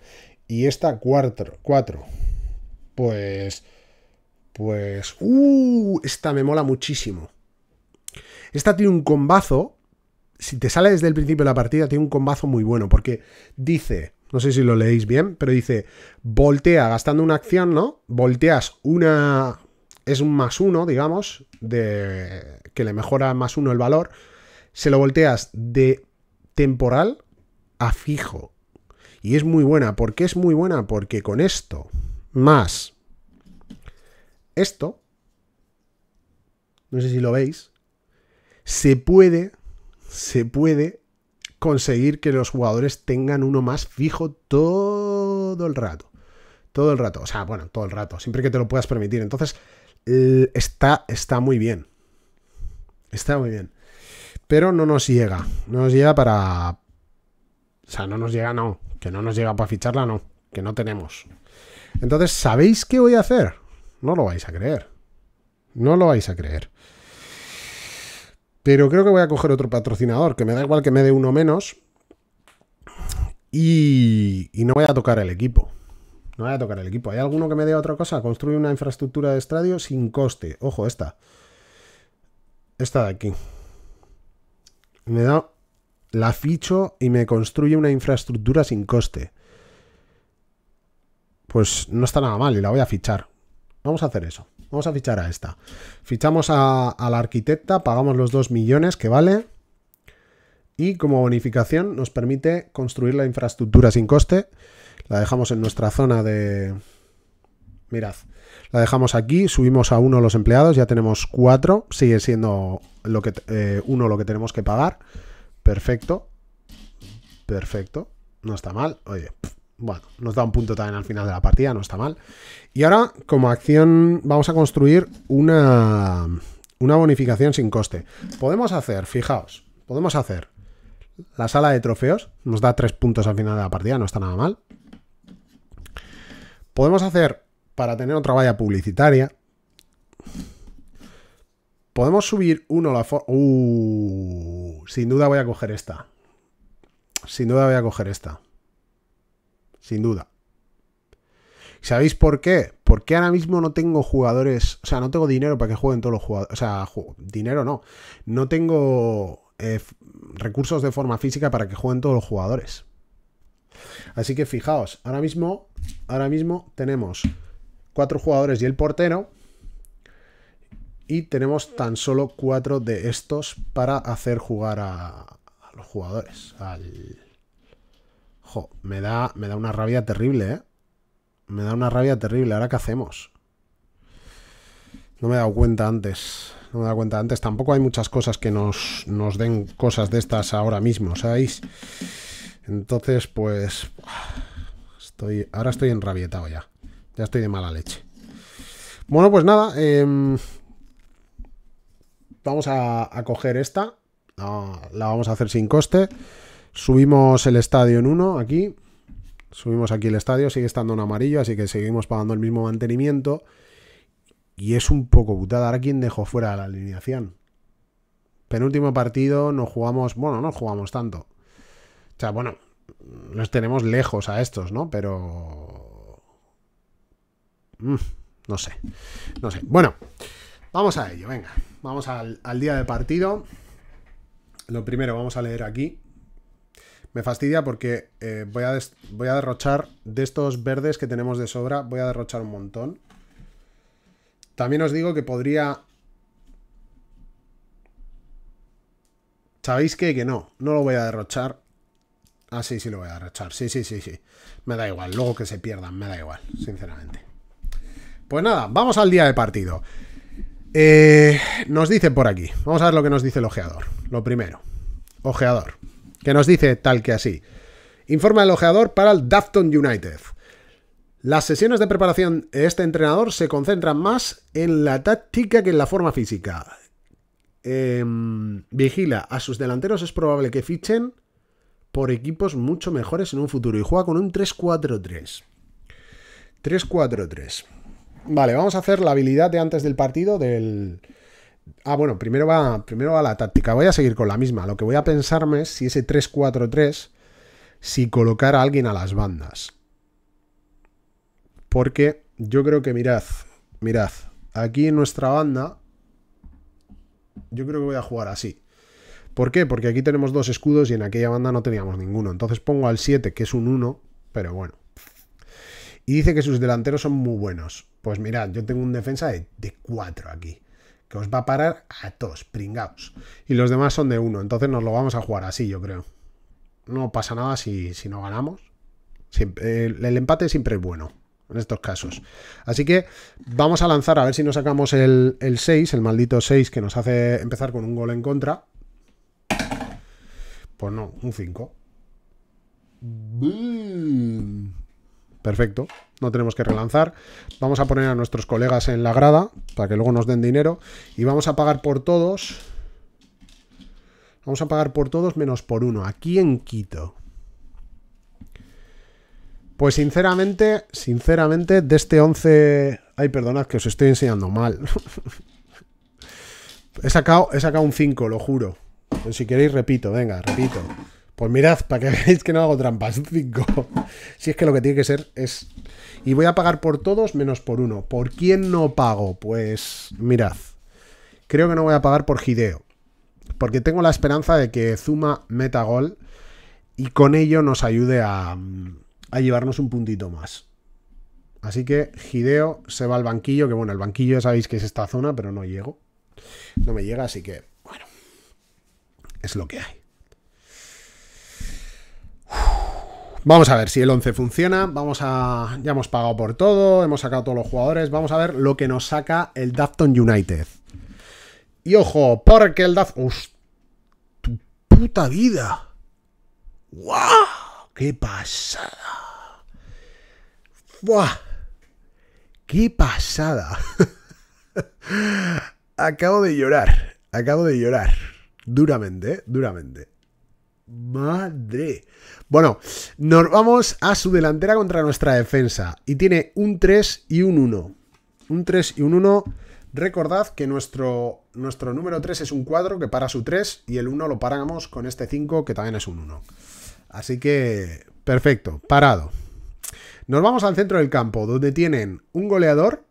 Y esta, cuatro, cuatro. Pues, pues, uh, esta me mola muchísimo. Esta tiene un combazo, si te sale desde el principio de la partida, tiene un combazo muy bueno, porque dice no sé si lo leéis bien, pero dice, voltea gastando una acción, ¿no? Volteas una... Es un más uno, digamos, de que le mejora más uno el valor. Se lo volteas de temporal a fijo. Y es muy buena. ¿Por qué es muy buena? Porque con esto, más esto, no sé si lo veis, se puede, se puede conseguir que los jugadores tengan uno más fijo todo el rato. Todo el rato. O sea, bueno, todo el rato. Siempre que te lo puedas permitir. Entonces, está, está muy bien. Está muy bien. Pero no nos llega. No nos llega para... O sea, no nos llega, no. Que no nos llega para ficharla, no. Que no tenemos. Entonces, ¿sabéis qué voy a hacer? No lo vais a creer. No lo vais a creer. Pero creo que voy a coger otro patrocinador, que me da igual que me dé uno menos. Y, no voy a tocar el equipo. No voy a tocar el equipo. ¿Hay alguno que me dé otra cosa? Construye una infraestructura de estadio sin coste. Ojo, esta. Esta de aquí. Me da. La ficho y me construye una infraestructura sin coste. Pues no está nada mal y la voy a fichar. Vamos a hacer eso. Vamos a fichar a esta. Fichamos a, la arquitecta, pagamos los 2 millones que vale. Y como bonificación nos permite construir la infraestructura sin coste. La dejamos en nuestra zona de... Mirad, la dejamos aquí, subimos a uno los empleados, ya tenemos cuatro, sigue siendo lo que, eh, uno lo que tenemos que pagar. Perfecto, perfecto, no está mal. Oye, bueno, nos da un punto también al final de la partida, no está mal. Y ahora, como acción, vamos a construir una, bonificación sin coste. Podemos hacer, fijaos, podemos hacer la sala de trofeos, nos da tres puntos al final de la partida, no está nada mal. Podemos hacer, para tener otra valla publicitaria, podemos subir uno la forma... Uh, sin duda voy a coger esta. Sin duda voy a coger esta sin duda. ¿Sabéis por qué? Porque ahora mismo no tengo jugadores, o sea, no tengo dinero para que jueguen todos los jugadores, o sea, dinero no, no tengo eh, recursos de forma física para que jueguen todos los jugadores. Así que fijaos, ahora mismo, ahora mismo tenemos cuatro jugadores y el portero. Y tenemos tan solo cuatro de estos para hacer jugar a, a los jugadores, al, me da, me da una rabia terrible, ¿eh? Me da una rabia terrible. ¿Ahora qué hacemos? No me he dado cuenta antes. No me he dado cuenta antes. Tampoco hay muchas cosas que nos, den cosas de estas ahora mismo, ¿sabéis? Entonces, pues... Estoy, ahora estoy enrabietado ya. Ya estoy de mala leche. Bueno, pues nada. Em, vamos a, coger esta. la vamos a hacer sin coste. Subimos el estadio en uno aquí. Subimos aquí el estadio, sigue estando en amarillo, así que seguimos pagando el mismo mantenimiento. Y es un poco putada Ahora, ¿quién dejó fuera la alineación? Penúltimo partido, no jugamos. Bueno, no jugamos tanto. O sea, bueno, Nos tenemos lejos a estos, ¿no? Pero. Mm, no sé. No sé. Bueno, vamos a ello, venga. Vamos al, día de partido. Lo primero, vamos a leer aquí me fastidia porque eh, voy, a voy a derrochar de estos verdes que tenemos de sobra, voy a derrochar un montón. También os digo que podría... ¿Sabéis qué? Que no, no lo voy a derrochar. Ah, sí, sí lo voy a derrochar. Sí, sí, sí, sí. Me da igual, luego que se pierdan, me da igual, sinceramente. Pues nada, vamos al día de partido. Eh, nos dice por aquí, vamos a ver lo que nos dice el ojeador. Lo primero, ojeador que nos dice tal que así. Informa el ojeador para el Dafton United. Las sesiones de preparación de este entrenador se concentran más en la táctica que en la forma física. Em, vigila a sus delanteros, es probable que fichen por equipos mucho mejores en un futuro y juega con un 3-4-3. 3-4-3. Vale, vamos a hacer la habilidad de antes del partido del, Ah, bueno, primero va, primero va la táctica. Voy a seguir con la misma. Lo que voy a pensarme es si ese 3-4-3, si colocar a alguien a las bandas. Porque yo creo que mirad, mirad, aquí en nuestra banda, yo creo que voy a jugar así. ¿Por qué? Porque aquí tenemos dos escudos y en aquella banda no teníamos ninguno. Entonces pongo al 7, que es un 1, pero bueno. Y dice que sus delanteros son muy buenos. Pues mirad, yo tengo un defensa de 4 aquí que os va a parar a todos, pringaos. Y los demás son de uno, entonces nos lo vamos a jugar así, yo creo. No pasa nada si, no ganamos. el, empate siempre es bueno en estos casos. Así que vamos a lanzar a ver si nos sacamos el, el 6, el maldito 6 que nos hace empezar con un gol en contra. Pues no, un 5. Perfecto no tenemos que relanzar. Vamos a poner a nuestros colegas en la grada para que luego nos den dinero y vamos a pagar por todos. Vamos a pagar por todos menos por uno. Aquí en quito? Pues sinceramente, sinceramente, de este 11... Ay, perdonad que os estoy enseñando mal. *laughs* he, sacado, he sacado un 5, lo juro. si queréis, repito, venga, repito. Pues mirad, para que *laughs* veáis que no hago trampas. 5. *laughs* Si es que lo que tiene que ser es... Y voy a pagar por todos menos por uno. ¿Por quién no pago? Pues mirad. Creo que no voy a pagar por Gideo. Porque tengo la esperanza de que Zuma meta gol y con ello nos ayude a, a llevarnos un puntito más. Así que Gideo se va al banquillo, que bueno, el banquillo ya sabéis que es esta zona, pero no llego. No me llega, así que bueno, es lo que hay. Vamos a ver si el 11 funciona. Vamos a. Ya hemos pagado por todo. Hemos sacado todos los jugadores. Vamos a ver lo que nos saca el Dafton United. Y ojo, porque el Dafton. ¡Uf! ¡Tu puta vida! ¡Wow! ¡Qué pasada! ¡Buah! ¡Qué pasada! *laughs* Acabo de llorar. Acabo de llorar. Duramente, duramente. Madre. Bueno, nos vamos a su delantera contra nuestra defensa. Y tiene un 3 y un 1. Un 3 y un 1. Recordad que nuestro, nuestro número 3 es un 4 que para su 3 y el 1 lo paramos con este 5 que también es un 1. Así que, perfecto, parado. Nos vamos al centro del campo, donde tienen un goleador.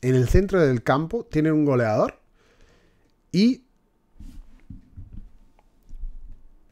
En el centro del campo tienen un goleador. Y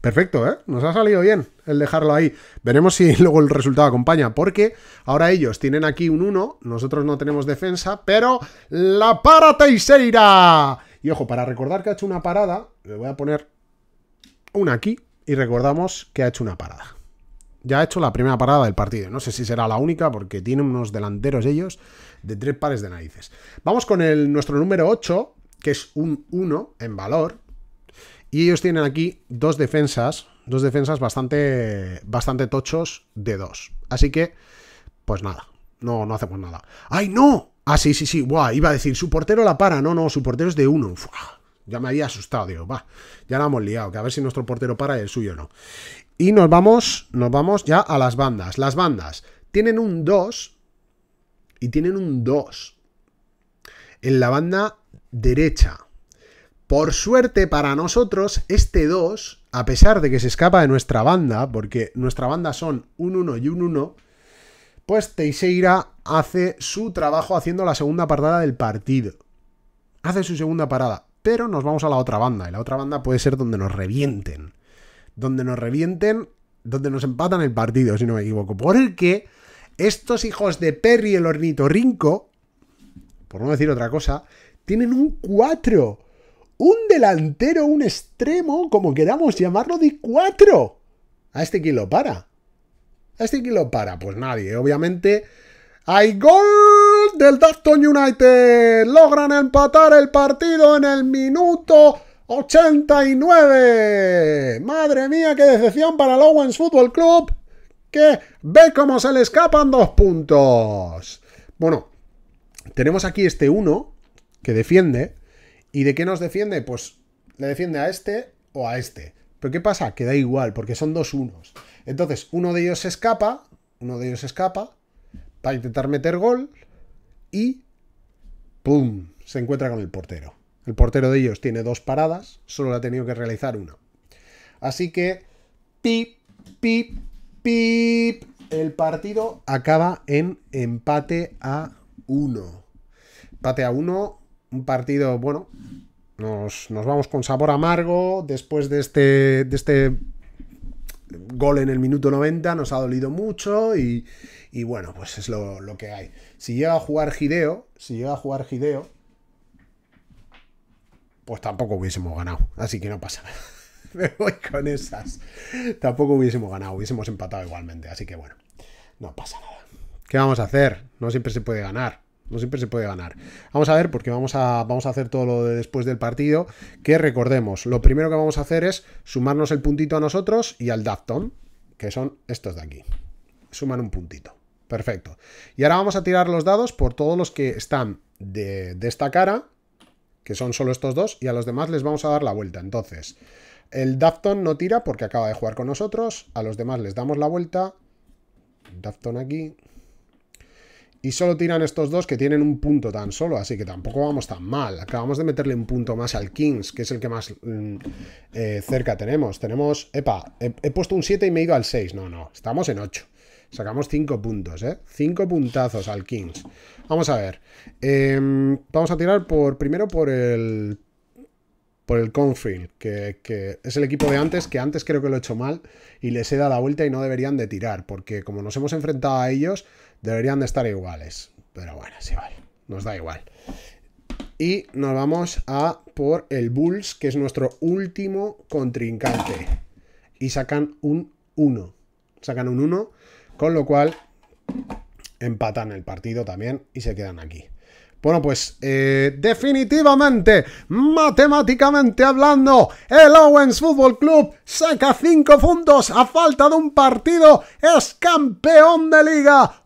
Perfecto, ¿eh? Nos ha salido bien el dejarlo ahí. Veremos si *laughs* luego el resultado acompaña, porque ahora ellos tienen aquí un 1, nosotros no tenemos defensa, pero la para Y ojo, para recordar que ha hecho una parada, le voy a poner una aquí y recordamos que ha hecho una parada. Ya ha hecho la primera parada del partido. No sé si será la única porque tiene unos delanteros ellos de tres pares de narices. Vamos con el, nuestro número 8, que es un 1 en valor, y ellos tienen aquí dos defensas, dos defensas bastante, bastante tochos de dos. Así que, pues nada, no, no hacemos nada. ¡Ay, no! Ah, sí, sí, sí, iba a decir, su portero la para. No, no, su portero es de uno. ya me había asustado, digo, va, ya la hemos liado, que a ver si nuestro portero para el suyo no. Y nos vamos, nos vamos ya a las bandas. Las bandas tienen un 2 y tienen un 2 en la banda derecha. Por suerte para nosotros, este 2, a pesar de que se escapa de nuestra banda, porque nuestra banda son un 1 y un 1, pues Teixeira hace su trabajo haciendo la segunda parada del partido. Hace su segunda parada, pero nos vamos a la otra banda, y la otra banda puede ser donde nos revienten. Donde nos revienten, donde nos empatan el partido, si no me equivoco. Por el que estos hijos de Perry el ornitorrinco, por no decir otra cosa, tienen un 4 un delantero, un extremo, como queramos llamarlo, de cuatro. ¿A este quién lo para? ¿A este quién lo para? Pues nadie, obviamente. ¡Hay gol del Dafton United! Logran empatar el partido en el minuto 89. ¡Madre mía, qué decepción para el Owens Football Club! Que ve cómo se le escapan dos puntos. Bueno, tenemos aquí este uno que defiende, ¿Y de qué nos defiende? Pues le defiende a este o a este. Pero ¿qué pasa? queda da igual, porque son dos unos. Entonces, uno de ellos se escapa, uno de ellos se escapa, para intentar meter gol, y ¡pum! Se encuentra con el portero. El portero de ellos tiene dos paradas, solo ha tenido que realizar una. Así que, pip, pip, pip, el partido acaba en empate a uno. Empate a uno un partido, bueno, nos, vamos con sabor amargo después de este, este gol en el minuto 90, nos ha dolido mucho y, bueno, pues es lo, lo, que hay. Si llega a jugar Gideo, si llega a jugar Gideo, pues tampoco hubiésemos ganado, así que no pasa nada. *laughs* Me voy con esas. Tampoco hubiésemos ganado, hubiésemos empatado igualmente, así que bueno, no pasa nada. ¿Qué vamos a hacer? No siempre se puede ganar. No siempre se puede ganar. Vamos a ver, porque vamos a, vamos a hacer todo lo de después del partido. Que recordemos, lo primero que vamos a hacer es sumarnos el puntito a nosotros y al Dafton, que son estos de aquí. Suman un puntito. Perfecto. Y ahora vamos a tirar los dados por todos los que están de, de esta cara, que son solo estos dos, y a los demás les vamos a dar la vuelta. Entonces, el Dafton no tira porque acaba de jugar con nosotros. A los demás les damos la vuelta. Dafton aquí. Y solo tiran estos dos que tienen un punto tan solo, así que tampoco vamos tan mal. Acabamos de meterle un punto más al Kings, que es el que más mm, eh, cerca tenemos. Tenemos, epa, he, puesto un 7 y me he ido al 6. No, no, estamos en 8. Sacamos 5 puntos, ¿eh? 5 puntazos al Kings. Vamos a ver. Em, vamos a tirar por primero por el... Por el Confield, que, que es el equipo de antes, que antes creo que lo he hecho mal y les he dado la vuelta y no deberían de tirar, porque como nos hemos enfrentado a ellos, Deberían de estar iguales. Pero bueno, sí, vale. Nos da igual. Y nos vamos a por el Bulls, que es nuestro último contrincante. Y sacan un 1. Sacan un 1, con lo cual empatan el partido también y se quedan aquí. Bueno, pues eh, definitivamente, matemáticamente hablando, el Owens Football Club saca 5 puntos a falta de un partido, es campeón de liga.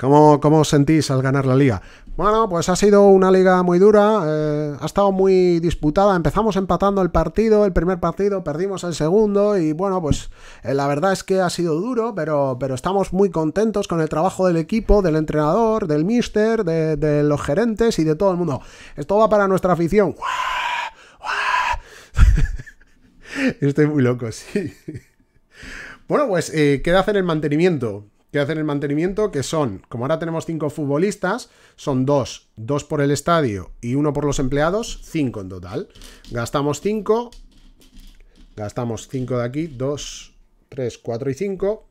¿Cómo, os sentís al ganar la liga? Bueno, pues ha sido una liga muy dura, eh, ha estado muy disputada, empezamos empatando el partido, el primer partido, perdimos el segundo y bueno, pues eh, la verdad es que ha sido duro, pero, pero estamos muy contentos con el trabajo del equipo, del entrenador, del mister, de, los gerentes y de todo el mundo. Esto va para nuestra afición. *laughs* Estoy muy loco, sí. Bueno, pues ¿Qué eh, queda hacer el mantenimiento que hacen el mantenimiento, que son, como ahora tenemos 5 futbolistas, son 2, 2 por el estadio y uno por los empleados, 5 en total. Gastamos 5 gastamos 5 de aquí, 2, 3, 4 y 5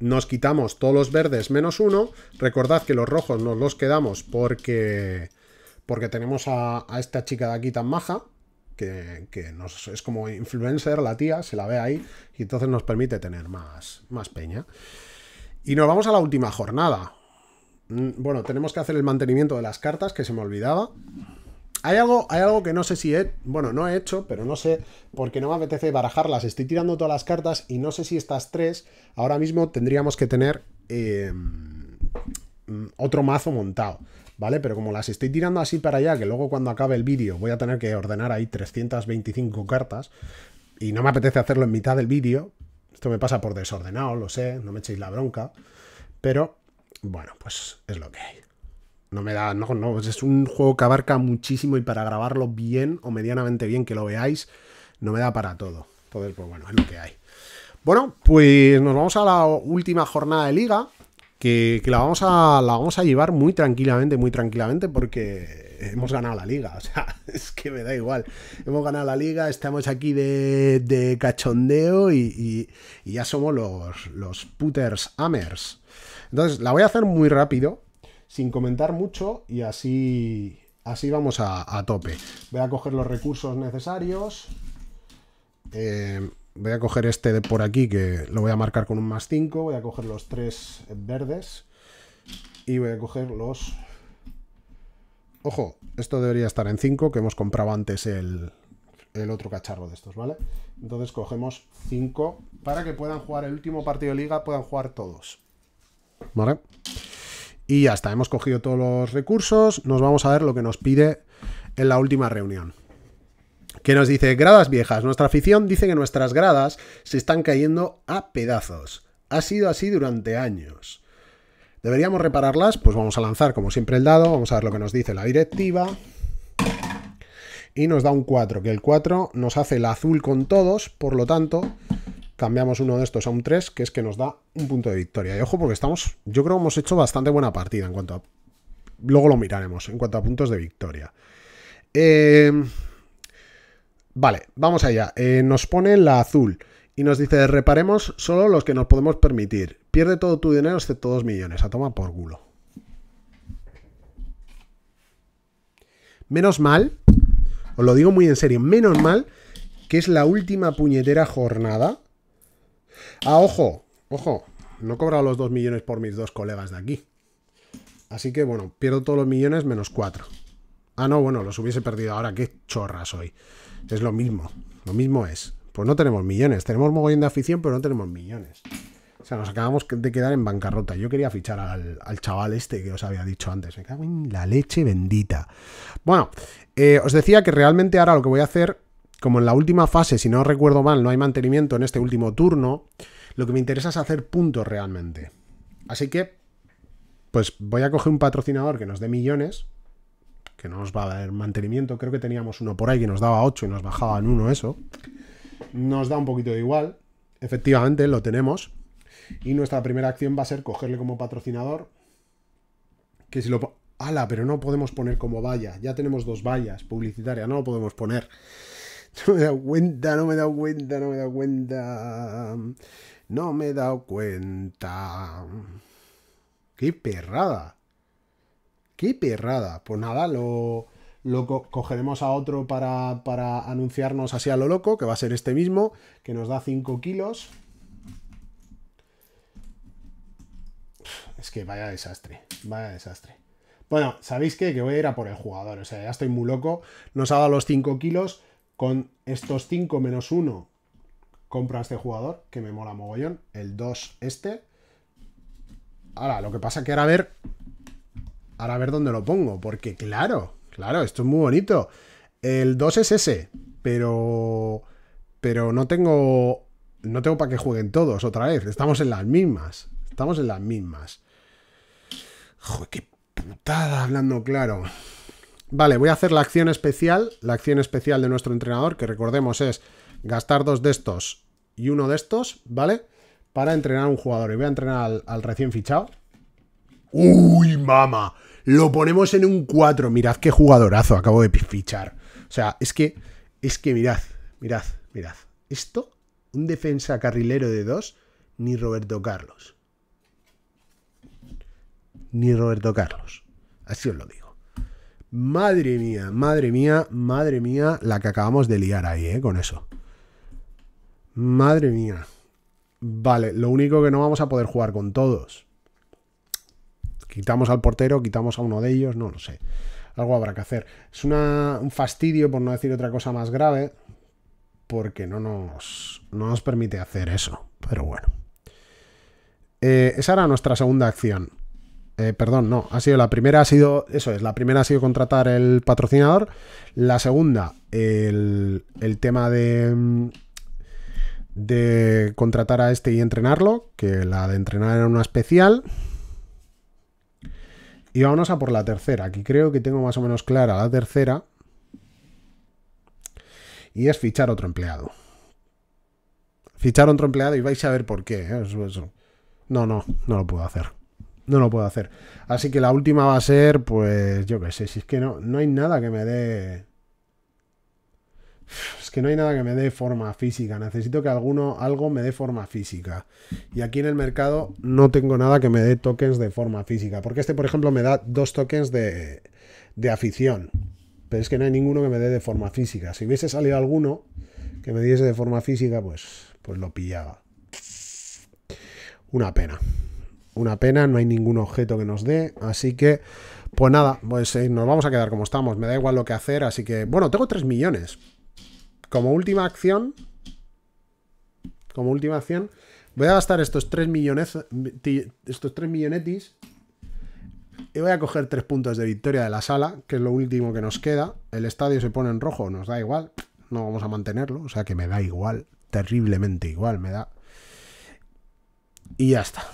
Nos quitamos todos los verdes menos uno. Recordad que los rojos nos los quedamos porque, porque tenemos a, esta chica de aquí tan maja, que, es como influencer la tía, se la ve ahí, y entonces nos permite tener más, más peña. Y nos vamos a la última jornada. Mm, bueno, tenemos que hacer el mantenimiento de las cartas, que se me olvidaba. Hay algo, hay algo que no sé si he... Bueno, no he hecho, pero no sé, porque no me apetece barajarlas. Estoy tirando todas las cartas y no sé si estas tres ahora mismo tendríamos que tener eh, mm, otro mazo montado. ¿Vale? Pero como las estoy tirando así para allá, que luego cuando acabe el vídeo voy a tener que ordenar ahí 325 cartas, y no me apetece hacerlo en mitad del vídeo, esto me pasa por desordenado, lo sé, no me echéis la bronca, pero bueno, pues es lo que hay. No me da, no, no, es un juego que abarca muchísimo y para grabarlo bien o medianamente bien que lo veáis, no me da para todo. Entonces, pues bueno, es lo que hay. Bueno, pues nos vamos a la última jornada de liga, que, la, vamos a, la vamos a llevar muy tranquilamente, muy tranquilamente, porque hemos ganado la liga. *laughs* O sea, es que me da igual. Hemos ganado la liga, estamos aquí de, de cachondeo y, ya somos los, los puters amers. Entonces, la voy a hacer muy rápido, sin comentar mucho y así, así vamos a, a tope. Voy a coger los recursos necesarios. Eh, voy a coger este de por aquí que lo voy a marcar con un más 5. Voy a coger los tres verdes. Y voy a coger los... Ojo, esto debería estar en 5, que hemos comprado antes el, el otro cacharro de estos, ¿vale? Entonces cogemos 5 para que puedan jugar el último partido de liga, puedan jugar todos. ¿Vale? Y ya está, hemos cogido todos los recursos. Nos vamos a ver lo que nos pide en la última reunión que nos dice, gradas viejas, nuestra afición dice que nuestras gradas se están cayendo a pedazos. Ha sido así durante años. ¿Deberíamos repararlas? Pues vamos a lanzar como siempre el dado, vamos a ver lo que nos dice la directiva. Y nos da un 4, que el 4 nos hace el azul con todos, por lo tanto, cambiamos uno de estos a un 3, que es que nos da un punto de victoria. Y ojo, porque estamos, yo creo que hemos hecho bastante buena partida en cuanto a... Luego lo miraremos en cuanto a puntos de victoria. Eh... Vale, vamos allá. Eh, nos pone la azul y nos dice, reparemos solo los que nos podemos permitir. Pierde todo tu dinero excepto 2 millones. A toma por culo. Menos mal, os lo digo muy en serio, menos mal que es la última puñetera jornada. Ah, ojo, ojo, no he cobrado los 2 millones por mis dos colegas de aquí. Así que bueno, pierdo todos los millones menos 4. Ah, no, bueno, los hubiese perdido ahora, qué chorra soy. Es lo mismo, lo mismo es. Pues no tenemos millones, tenemos mogollón de afición, pero no tenemos millones. O sea, nos acabamos de quedar en bancarrota. Yo quería fichar al, chaval este que os había dicho antes. Me cago en la leche bendita. Bueno, eh, os decía que realmente ahora lo que voy a hacer, como en la última fase, si no recuerdo mal, no hay mantenimiento en este último turno, lo que me interesa es hacer puntos realmente. Así que, pues voy a coger un patrocinador que nos dé millones que no nos va a dar mantenimiento. Creo que teníamos uno por ahí que nos daba 8 y nos bajaba en uno eso. Nos da un poquito de igual. Efectivamente, lo tenemos. Y nuestra primera acción va a ser cogerle como patrocinador. Que si lo... ¡Hala! Pero no podemos poner como valla. Ya tenemos dos vallas publicitarias, No lo podemos poner. *laughs* No me he dado cuenta, no me he dado cuenta, no me he dado cuenta. No me he dado cuenta. ¡Qué perrada! ¡Qué perrada! Pues nada, lo, lo cogeremos a otro para, anunciarnos así a lo loco, que va a ser este mismo, que nos da 5 kilos. Es que vaya desastre, vaya desastre. Bueno, ¿sabéis qué? Que voy a ir a por el jugador, o sea, ya estoy muy loco. Nos ha dado los 5 kilos, con estos 5 menos 1 compro este jugador, que me mola mogollón, el 2 este. Ahora, lo que pasa que a ver Ahora a ver dónde lo pongo, porque claro, claro, esto es muy bonito. El 2 es ese, pero pero no tengo no tengo para que jueguen todos otra vez. Estamos en las mismas. Estamos en las mismas. Joder, qué putada hablando claro. Vale, voy a hacer la acción especial, la acción especial de nuestro entrenador, que recordemos es gastar dos de estos y uno de estos, ¿vale? Para entrenar a un jugador. Y voy a entrenar al, al recién fichado. ¡Uy, mama! Lo ponemos en un 4. Mirad qué jugadorazo acabo de fichar. O sea, es que, es que mirad, mirad, mirad. Esto, un defensa carrilero de 2, ni Roberto Carlos. Ni Roberto Carlos. Así os lo digo. Madre mía, madre mía, madre mía, la que acabamos de liar ahí, ¿eh? Con eso. Madre mía. Vale, lo único que no vamos a poder jugar con todos. Quitamos al portero, quitamos a uno de ellos, no lo sé. Algo habrá que hacer. Es un fastidio, por no decir otra cosa más grave, porque no nos, no nos permite hacer eso. Pero bueno. Eh, esa era nuestra segunda acción. Eh, perdón, no, ha sido la primera, ha sido, eso es, la primera ha sido contratar el patrocinador, la segunda, el, el tema de, de contratar a este y entrenarlo, que la de entrenar era una especial, y vámonos a por la tercera. Aquí creo que tengo más o menos clara la tercera. Y es fichar otro empleado. Fichar otro empleado y vais a ver por qué. ¿eh? No, no, no lo puedo hacer. No lo puedo hacer. Así que la última va a ser, pues, yo qué sé, si es que no, no hay nada que me dé es que no hay nada que me dé forma física, necesito que alguno, algo me dé forma física. Y aquí en el mercado no tengo nada que me dé tokens de forma física, porque este, por ejemplo, me da dos tokens de, de afición, pero es que no hay ninguno que me dé de forma física. Si hubiese salido alguno que me diese de forma física, pues, pues lo pillaba. Una pena. Una pena, no hay ningún objeto que nos dé, así que... Pues nada, pues eh, nos vamos a quedar como estamos. Me da igual lo que hacer, así que... Bueno, tengo 3 millones. Como última acción, como última acción, voy a gastar estos 3 millones, estos 3 millonetis y voy a coger tres puntos de victoria de la sala, que es lo último que nos queda. El estadio se pone en rojo, nos da igual, no vamos a mantenerlo, o sea que me da igual, terriblemente igual me da. Y ya está.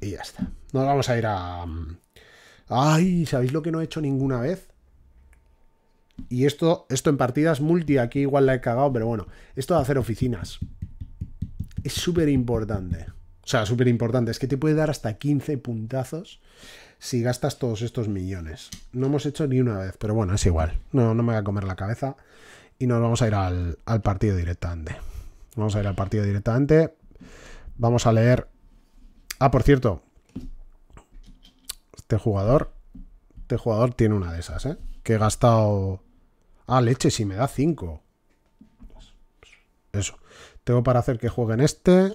Y ya está. Nos vamos a ir a... Mm, ay, ¿sabéis lo que no he hecho ninguna vez? Y esto, esto en partidas multi, aquí igual la he cagado, pero bueno, esto de hacer oficinas es súper importante. O sea, súper importante. Es que te puede dar hasta 15 puntazos si gastas todos estos millones. No hemos hecho ni una vez, pero bueno, es igual. No, no me voy a comer la cabeza. Y nos vamos a ir al, al partido directamente. Vamos a ir al partido directamente. Vamos a leer. Ah, por cierto. Este jugador. Este jugador tiene una de esas, ¿eh? Que he gastado Ah, leche, si me da 5. Eso. Tengo para hacer que jueguen este,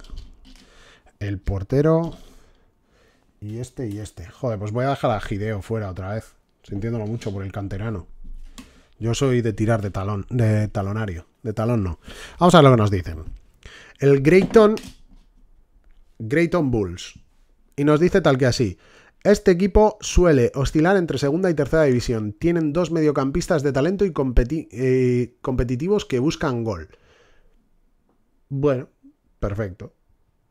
el portero y este y este. Joder, pues voy a dejar a Gideo fuera otra vez. Sintiéndolo mucho por el canterano. Yo soy de tirar de talón, de talonario. De talón no. Vamos a ver lo que nos dicen. El Greyton... Greyton Bulls. Y nos dice tal que así. Este equipo suele oscilar entre segunda y tercera división. Tienen dos mediocampistas de talento y eh, competitivos que buscan gol. Bueno, perfecto.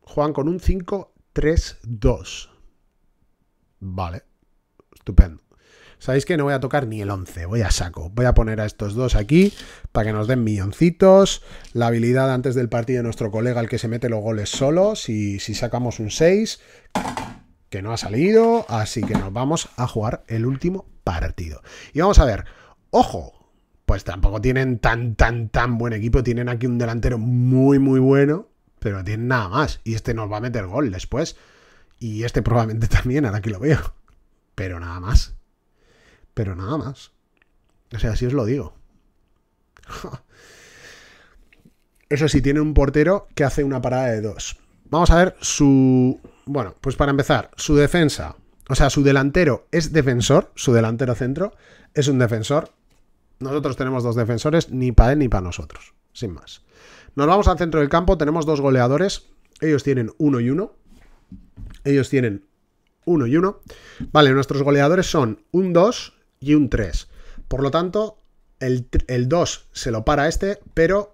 Juan con un 5-3-2. Vale. Estupendo. Sabéis que no voy a tocar ni el 11, voy a saco. Voy a poner a estos dos aquí para que nos den milloncitos. La habilidad antes del partido de nuestro colega, el que se mete los goles solo, si, si sacamos un 6 que no ha salido, así que nos vamos a jugar el último partido. Y vamos a ver, ojo, pues tampoco tienen tan, tan, tan buen equipo, tienen aquí un delantero muy, muy bueno, pero no tienen nada más. Y este nos va a meter gol después. Y este probablemente *laughs* también, ahora que lo veo. Pero nada más. Pero nada más. O sea, así os lo digo. *laughs* Eso sí, tiene un portero que hace una parada de dos. Vamos a ver su... Bueno, pues para empezar, su defensa. O sea, su delantero es defensor, su delantero centro es un defensor. Nosotros tenemos dos defensores, ni para él ni para nosotros, sin más. Nos vamos al centro del campo, tenemos dos goleadores. Ellos tienen uno y uno. Ellos tienen uno y uno. Vale, nuestros goleadores son un 2 y un 3. Por lo tanto, el 2 se lo para este, pero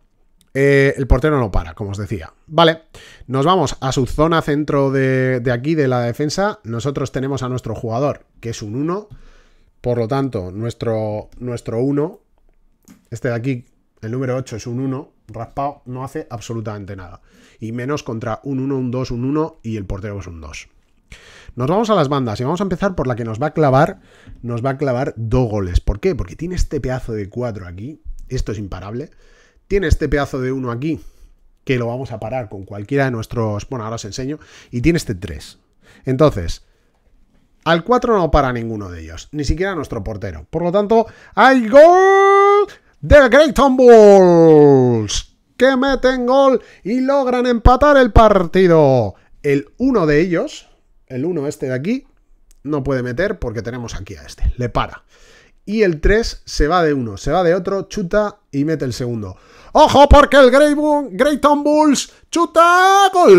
Eh, el portero no para, como os decía. Vale, nos vamos a su zona centro de, aquí, de la defensa. Nosotros tenemos a nuestro jugador, que es un 1. Por lo tanto, nuestro 1, este de aquí, el número 8, es un 1. Raspado no hace absolutamente nada. Y menos contra un 1, un 2, un 1 y el portero es un 2. Nos vamos a las bandas y vamos a empezar por la que nos va a clavar, nos va a clavar dos goles. ¿Por qué? Porque tiene este pedazo de 4 aquí. Esto es imparable tiene este pedazo de uno aquí, que lo vamos a parar con cualquiera de nuestros... Bueno, ahora os enseño. Y tiene este 3. Entonces, al 4 no para ninguno de ellos, ni siquiera nuestro portero. Por lo tanto, hay gol de Great Tumbles! que meten gol y logran empatar el partido. El uno de ellos, el uno este de aquí, no puede meter porque tenemos aquí a este, le para. Y el 3 se va de uno, se va de otro, chuta y mete el segundo. Ojo porque el Greyton Bulls chuta gol.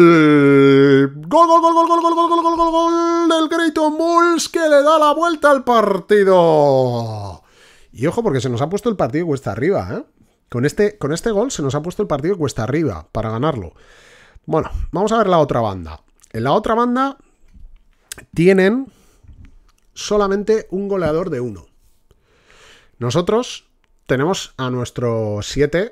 Gol, gol, gol, gol, gol, gol, gol, gol, gol, gol, gol del Greyton Bulls que le da la vuelta al partido. Y ojo porque se nos ha puesto el partido cuesta arriba, ¿eh? Con este, con este gol se nos ha puesto el partido cuesta arriba para ganarlo. Bueno, vamos a ver la otra banda. En la otra banda tienen solamente un goleador de uno. Nosotros tenemos a nuestro 7,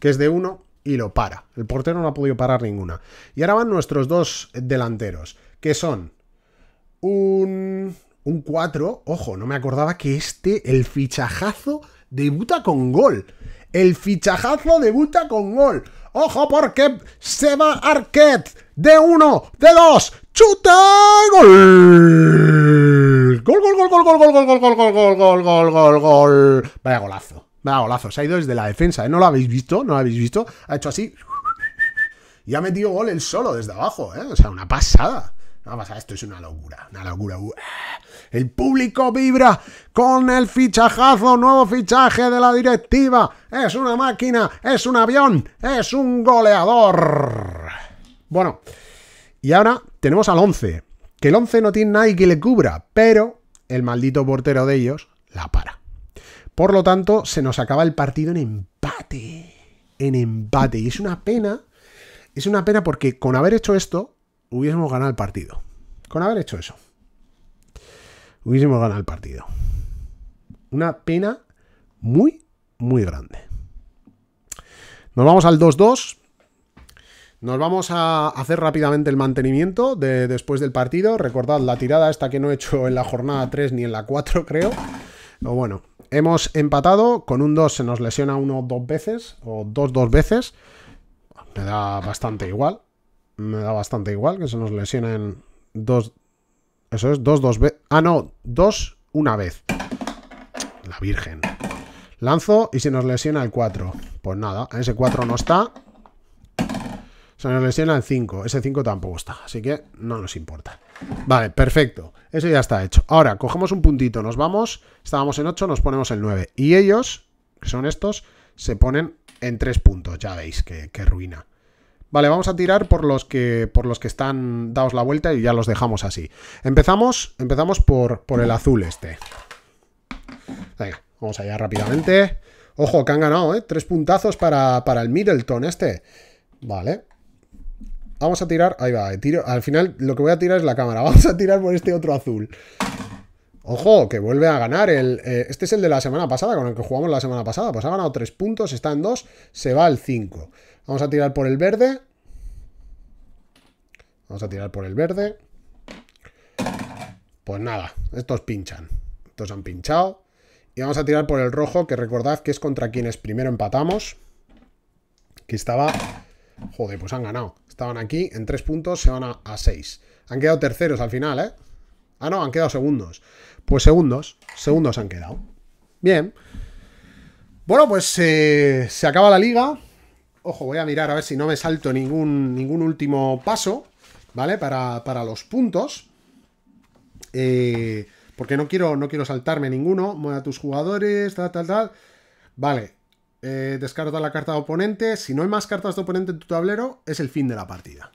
que es de uno y lo para. El portero no ha podido parar ninguna. Y ahora van nuestros dos delanteros, que son un... Un 4, ojo, no me acordaba que este, el fichajazo, debuta con gol. El fichajazo debuta con gol. Ojo porque se va Arquet, de uno de dos chuta, gol. Gol, gol, gol, gol, gol, gol, gol, gol, gol, gol, gol, gol, gol, gol. Vaya golazo. Va ha Se ha ido desde la defensa, ¿eh? ¿No lo habéis visto? ¿No lo habéis visto? Ha hecho así. Y ha metido gol el solo desde abajo, ¿eh? O sea, una pasada. Una pasada. Esto es una locura. Una locura. Uh, el público vibra con el fichajazo, nuevo fichaje de la directiva. Es una máquina, es un avión, es un goleador. Bueno, y ahora tenemos al 11. Que el 11 no tiene nadie que le cubra, pero el maldito portero de ellos la para. Por lo tanto, se nos acaba el partido en empate. En empate. Y es una pena. Es una pena porque con haber hecho esto, hubiésemos ganado el partido. Con haber hecho eso. Hubiésemos ganado el partido. Una pena muy, muy grande. Nos vamos al 2-2. Nos vamos a hacer rápidamente el mantenimiento de después del partido. Recordad la tirada esta que no he hecho en la jornada 3 ni en la 4, creo. O bueno, hemos empatado con un 2, se nos lesiona uno dos veces, o dos dos veces. Me da bastante igual. Me da bastante igual que se nos lesionen dos... Eso es, dos dos veces... Ah, no, dos una vez. La Virgen. Lanzo y se nos lesiona el 4. Pues nada, ese 4 no está. Se nos lesiona el 5. Ese 5 tampoco está. Así que no nos importa. Vale, perfecto. Eso ya está hecho. Ahora, cogemos un puntito. Nos vamos estábamos en 8, nos ponemos en 9. Y ellos, que son estos, se ponen en 3 puntos. Ya veis, que, ruina. Vale, vamos a tirar por los que por los que están dados la vuelta y ya los dejamos así. Empezamos, empezamos por, por el azul este. Venga, vamos allá rápidamente. Ojo, que han ganado, ¿eh? Tres puntazos para, para el Middleton este. Vale. Vamos a tirar... Ahí va, tiro, al final lo que voy a tirar es la cámara. *laughs* Vamos a tirar por este otro azul. Ojo, que vuelve a ganar. El, eh, este es el de la semana pasada, con el que jugamos la semana pasada. Pues ha ganado 3 puntos, está en 2, se va al 5. Vamos a tirar por el verde. Vamos a tirar por el verde. Pues nada, estos pinchan. Estos han pinchado. Y vamos a tirar por el rojo, que recordad que es contra quienes primero empatamos. Que estaba... Joder, pues han ganado. Estaban aquí, en 3 puntos se van a 6. Han quedado terceros al final, ¿eh? Ah, no, han quedado segundos. Pues segundos, segundos han quedado. Bien. Bueno, pues eh, se acaba la liga. Ojo, voy a mirar a ver si no me salto ningún, ningún último paso, ¿vale? Para, los puntos. Eh, porque no quiero, no quiero saltarme ninguno. Mueve a tus jugadores, tal, tal, tal. Vale, eh, descarta la carta de oponente. Si no hay más cartas de oponente en tu tablero, es el fin de la partida.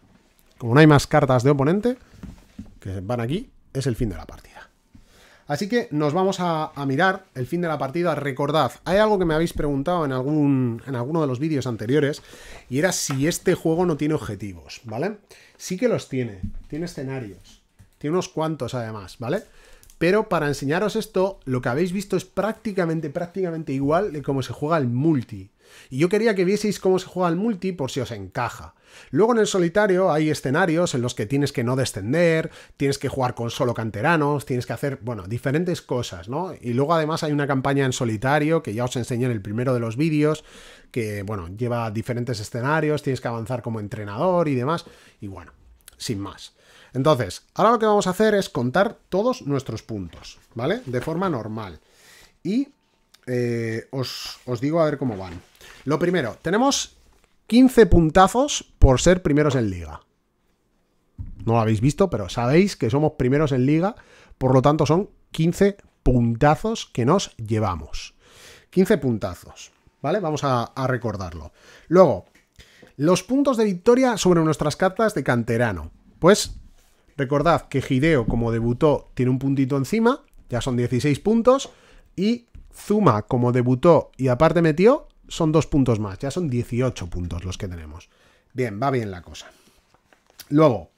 Como no hay más cartas de oponente, que van aquí, es el fin de la partida. Así que nos vamos a, mirar el fin de la partida. Recordad, hay algo que me habéis preguntado en, algún, en alguno de los vídeos anteriores y era si este juego no tiene objetivos, ¿vale? Sí que los tiene, tiene escenarios, tiene unos cuantos además, ¿vale? Pero para enseñaros esto, lo que habéis visto es prácticamente, prácticamente igual de cómo se juega el multi. Y yo quería que vieseis cómo se juega el multi por si os encaja. Luego en el solitario hay escenarios en los que tienes que no descender, tienes que jugar con solo canteranos, tienes que hacer, bueno, diferentes cosas, ¿no? Y luego además hay una campaña en solitario que ya os enseñé en el primero de los vídeos, que, bueno, lleva diferentes escenarios, tienes que avanzar como entrenador y demás, y bueno, sin más. Entonces, ahora lo que vamos a hacer es contar todos nuestros puntos, ¿vale? De forma normal. Y eh, os, os digo a ver cómo van. Lo primero, tenemos 15 puntazos por ser primeros en liga. No lo habéis visto, pero sabéis que somos primeros en liga, por lo tanto son 15 puntazos que nos llevamos. 15 puntazos, ¿vale? Vamos a, recordarlo. Luego, los puntos de victoria sobre nuestras cartas de canterano. Pues recordad que Gideo, como debutó, tiene un puntito encima, ya son 16 puntos, y Zuma, como debutó y aparte metió, son dos puntos más, ya son 18 puntos los que tenemos. Bien, va bien la cosa. Luego,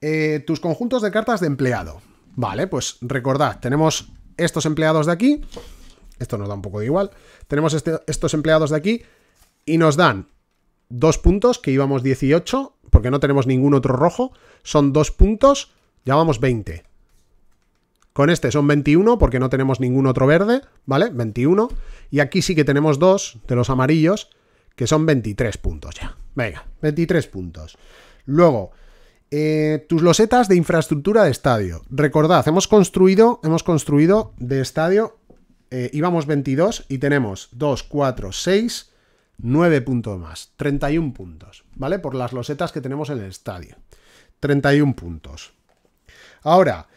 eh, tus conjuntos de cartas de empleado. Vale, pues recordad, tenemos estos empleados de aquí, esto nos da un poco de igual, tenemos este, estos empleados de aquí y nos dan dos puntos, que íbamos 18, porque no tenemos ningún otro rojo, son dos puntos, ya vamos 20. Con este son 21 porque no tenemos ningún otro verde, ¿vale? 21. Y aquí sí que tenemos dos de los amarillos que son 23 puntos ya. Venga, 23 puntos. Luego, eh, tus losetas de infraestructura de estadio. Recordad, hemos construido, hemos construido de estadio, eh, íbamos 22 y tenemos 2, 4, 6, 9 puntos más, 31 puntos, ¿vale? Por las losetas que tenemos en el estadio. 31 puntos. Ahora,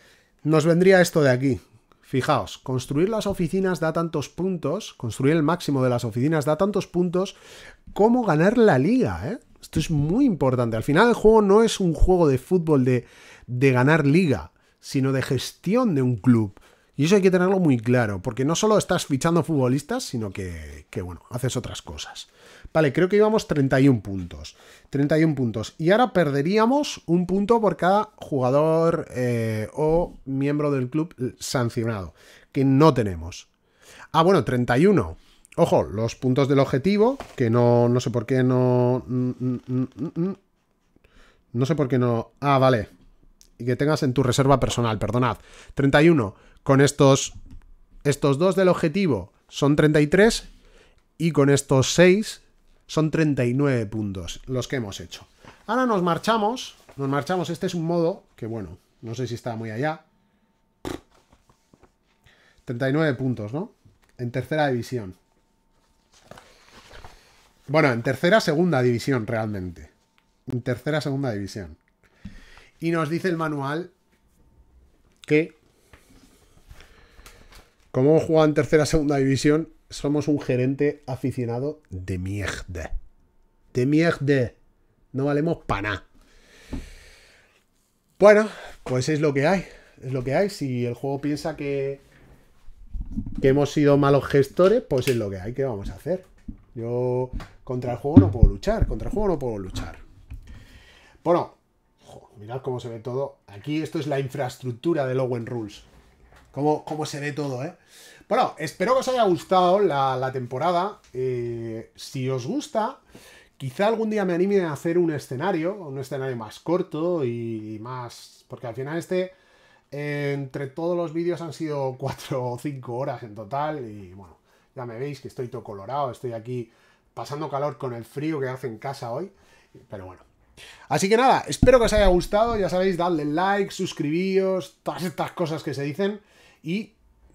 nos vendría esto de aquí. Fijaos, construir las oficinas da tantos puntos, construir el máximo de las oficinas da tantos puntos como ganar la liga, eh? Esto es muy importante. Al final el juego no es un juego de fútbol de, ganar liga, sino de gestión de un club. Y eso hay que tenerlo muy claro, porque no solo estás fichando futbolistas, sino que, que bueno, haces otras cosas. Vale, creo que íbamos 31 puntos. 31 puntos. Y ahora perderíamos un punto por cada jugador eh, o miembro del club sancionado, que no tenemos. Ah, bueno, 31. Ojo, los puntos del objetivo, que no, no sé por qué no... No sé por qué no... Ah, vale. Y que tengas en tu reserva personal, perdonad. 31. Con estos... Estos dos del objetivo son 33. Y con estos seis son 39 puntos los que hemos hecho. Ahora nos marchamos, nos marchamos, este es un modo que bueno, no sé si está muy allá. 39 puntos, ¿no? En tercera división. Bueno, en tercera, segunda división realmente. En tercera, segunda división. Y nos dice el manual que como hemos jugado en tercera, segunda división, somos un gerente aficionado de mierda. De mierda. No valemos para nada. Bueno, pues es lo que hay. Es lo que hay. Si el juego piensa que, que hemos sido malos gestores, pues es lo que hay. ¿Qué vamos a hacer? Yo contra el juego no puedo luchar. Contra el juego no puedo luchar. Bueno, mirad cómo se ve todo. Aquí esto es la infraestructura de Lowen Rules. Cómo, cómo se ve todo, ¿eh? Bueno, espero que os haya gustado la, temporada. Eh, si os gusta, quizá algún día me anime a hacer un escenario, un escenario más corto y, más... Porque al final este, entre todos los vídeos han sido 4 *laughs* o 5 horas en total y bueno, ya me veis que estoy todo colorado, estoy aquí pasando calor con el frío que hace en casa hoy, pero bueno. Así que nada, espero que os haya gustado, ya sabéis, dadle like, suscribíos, todas estas cosas que se dicen y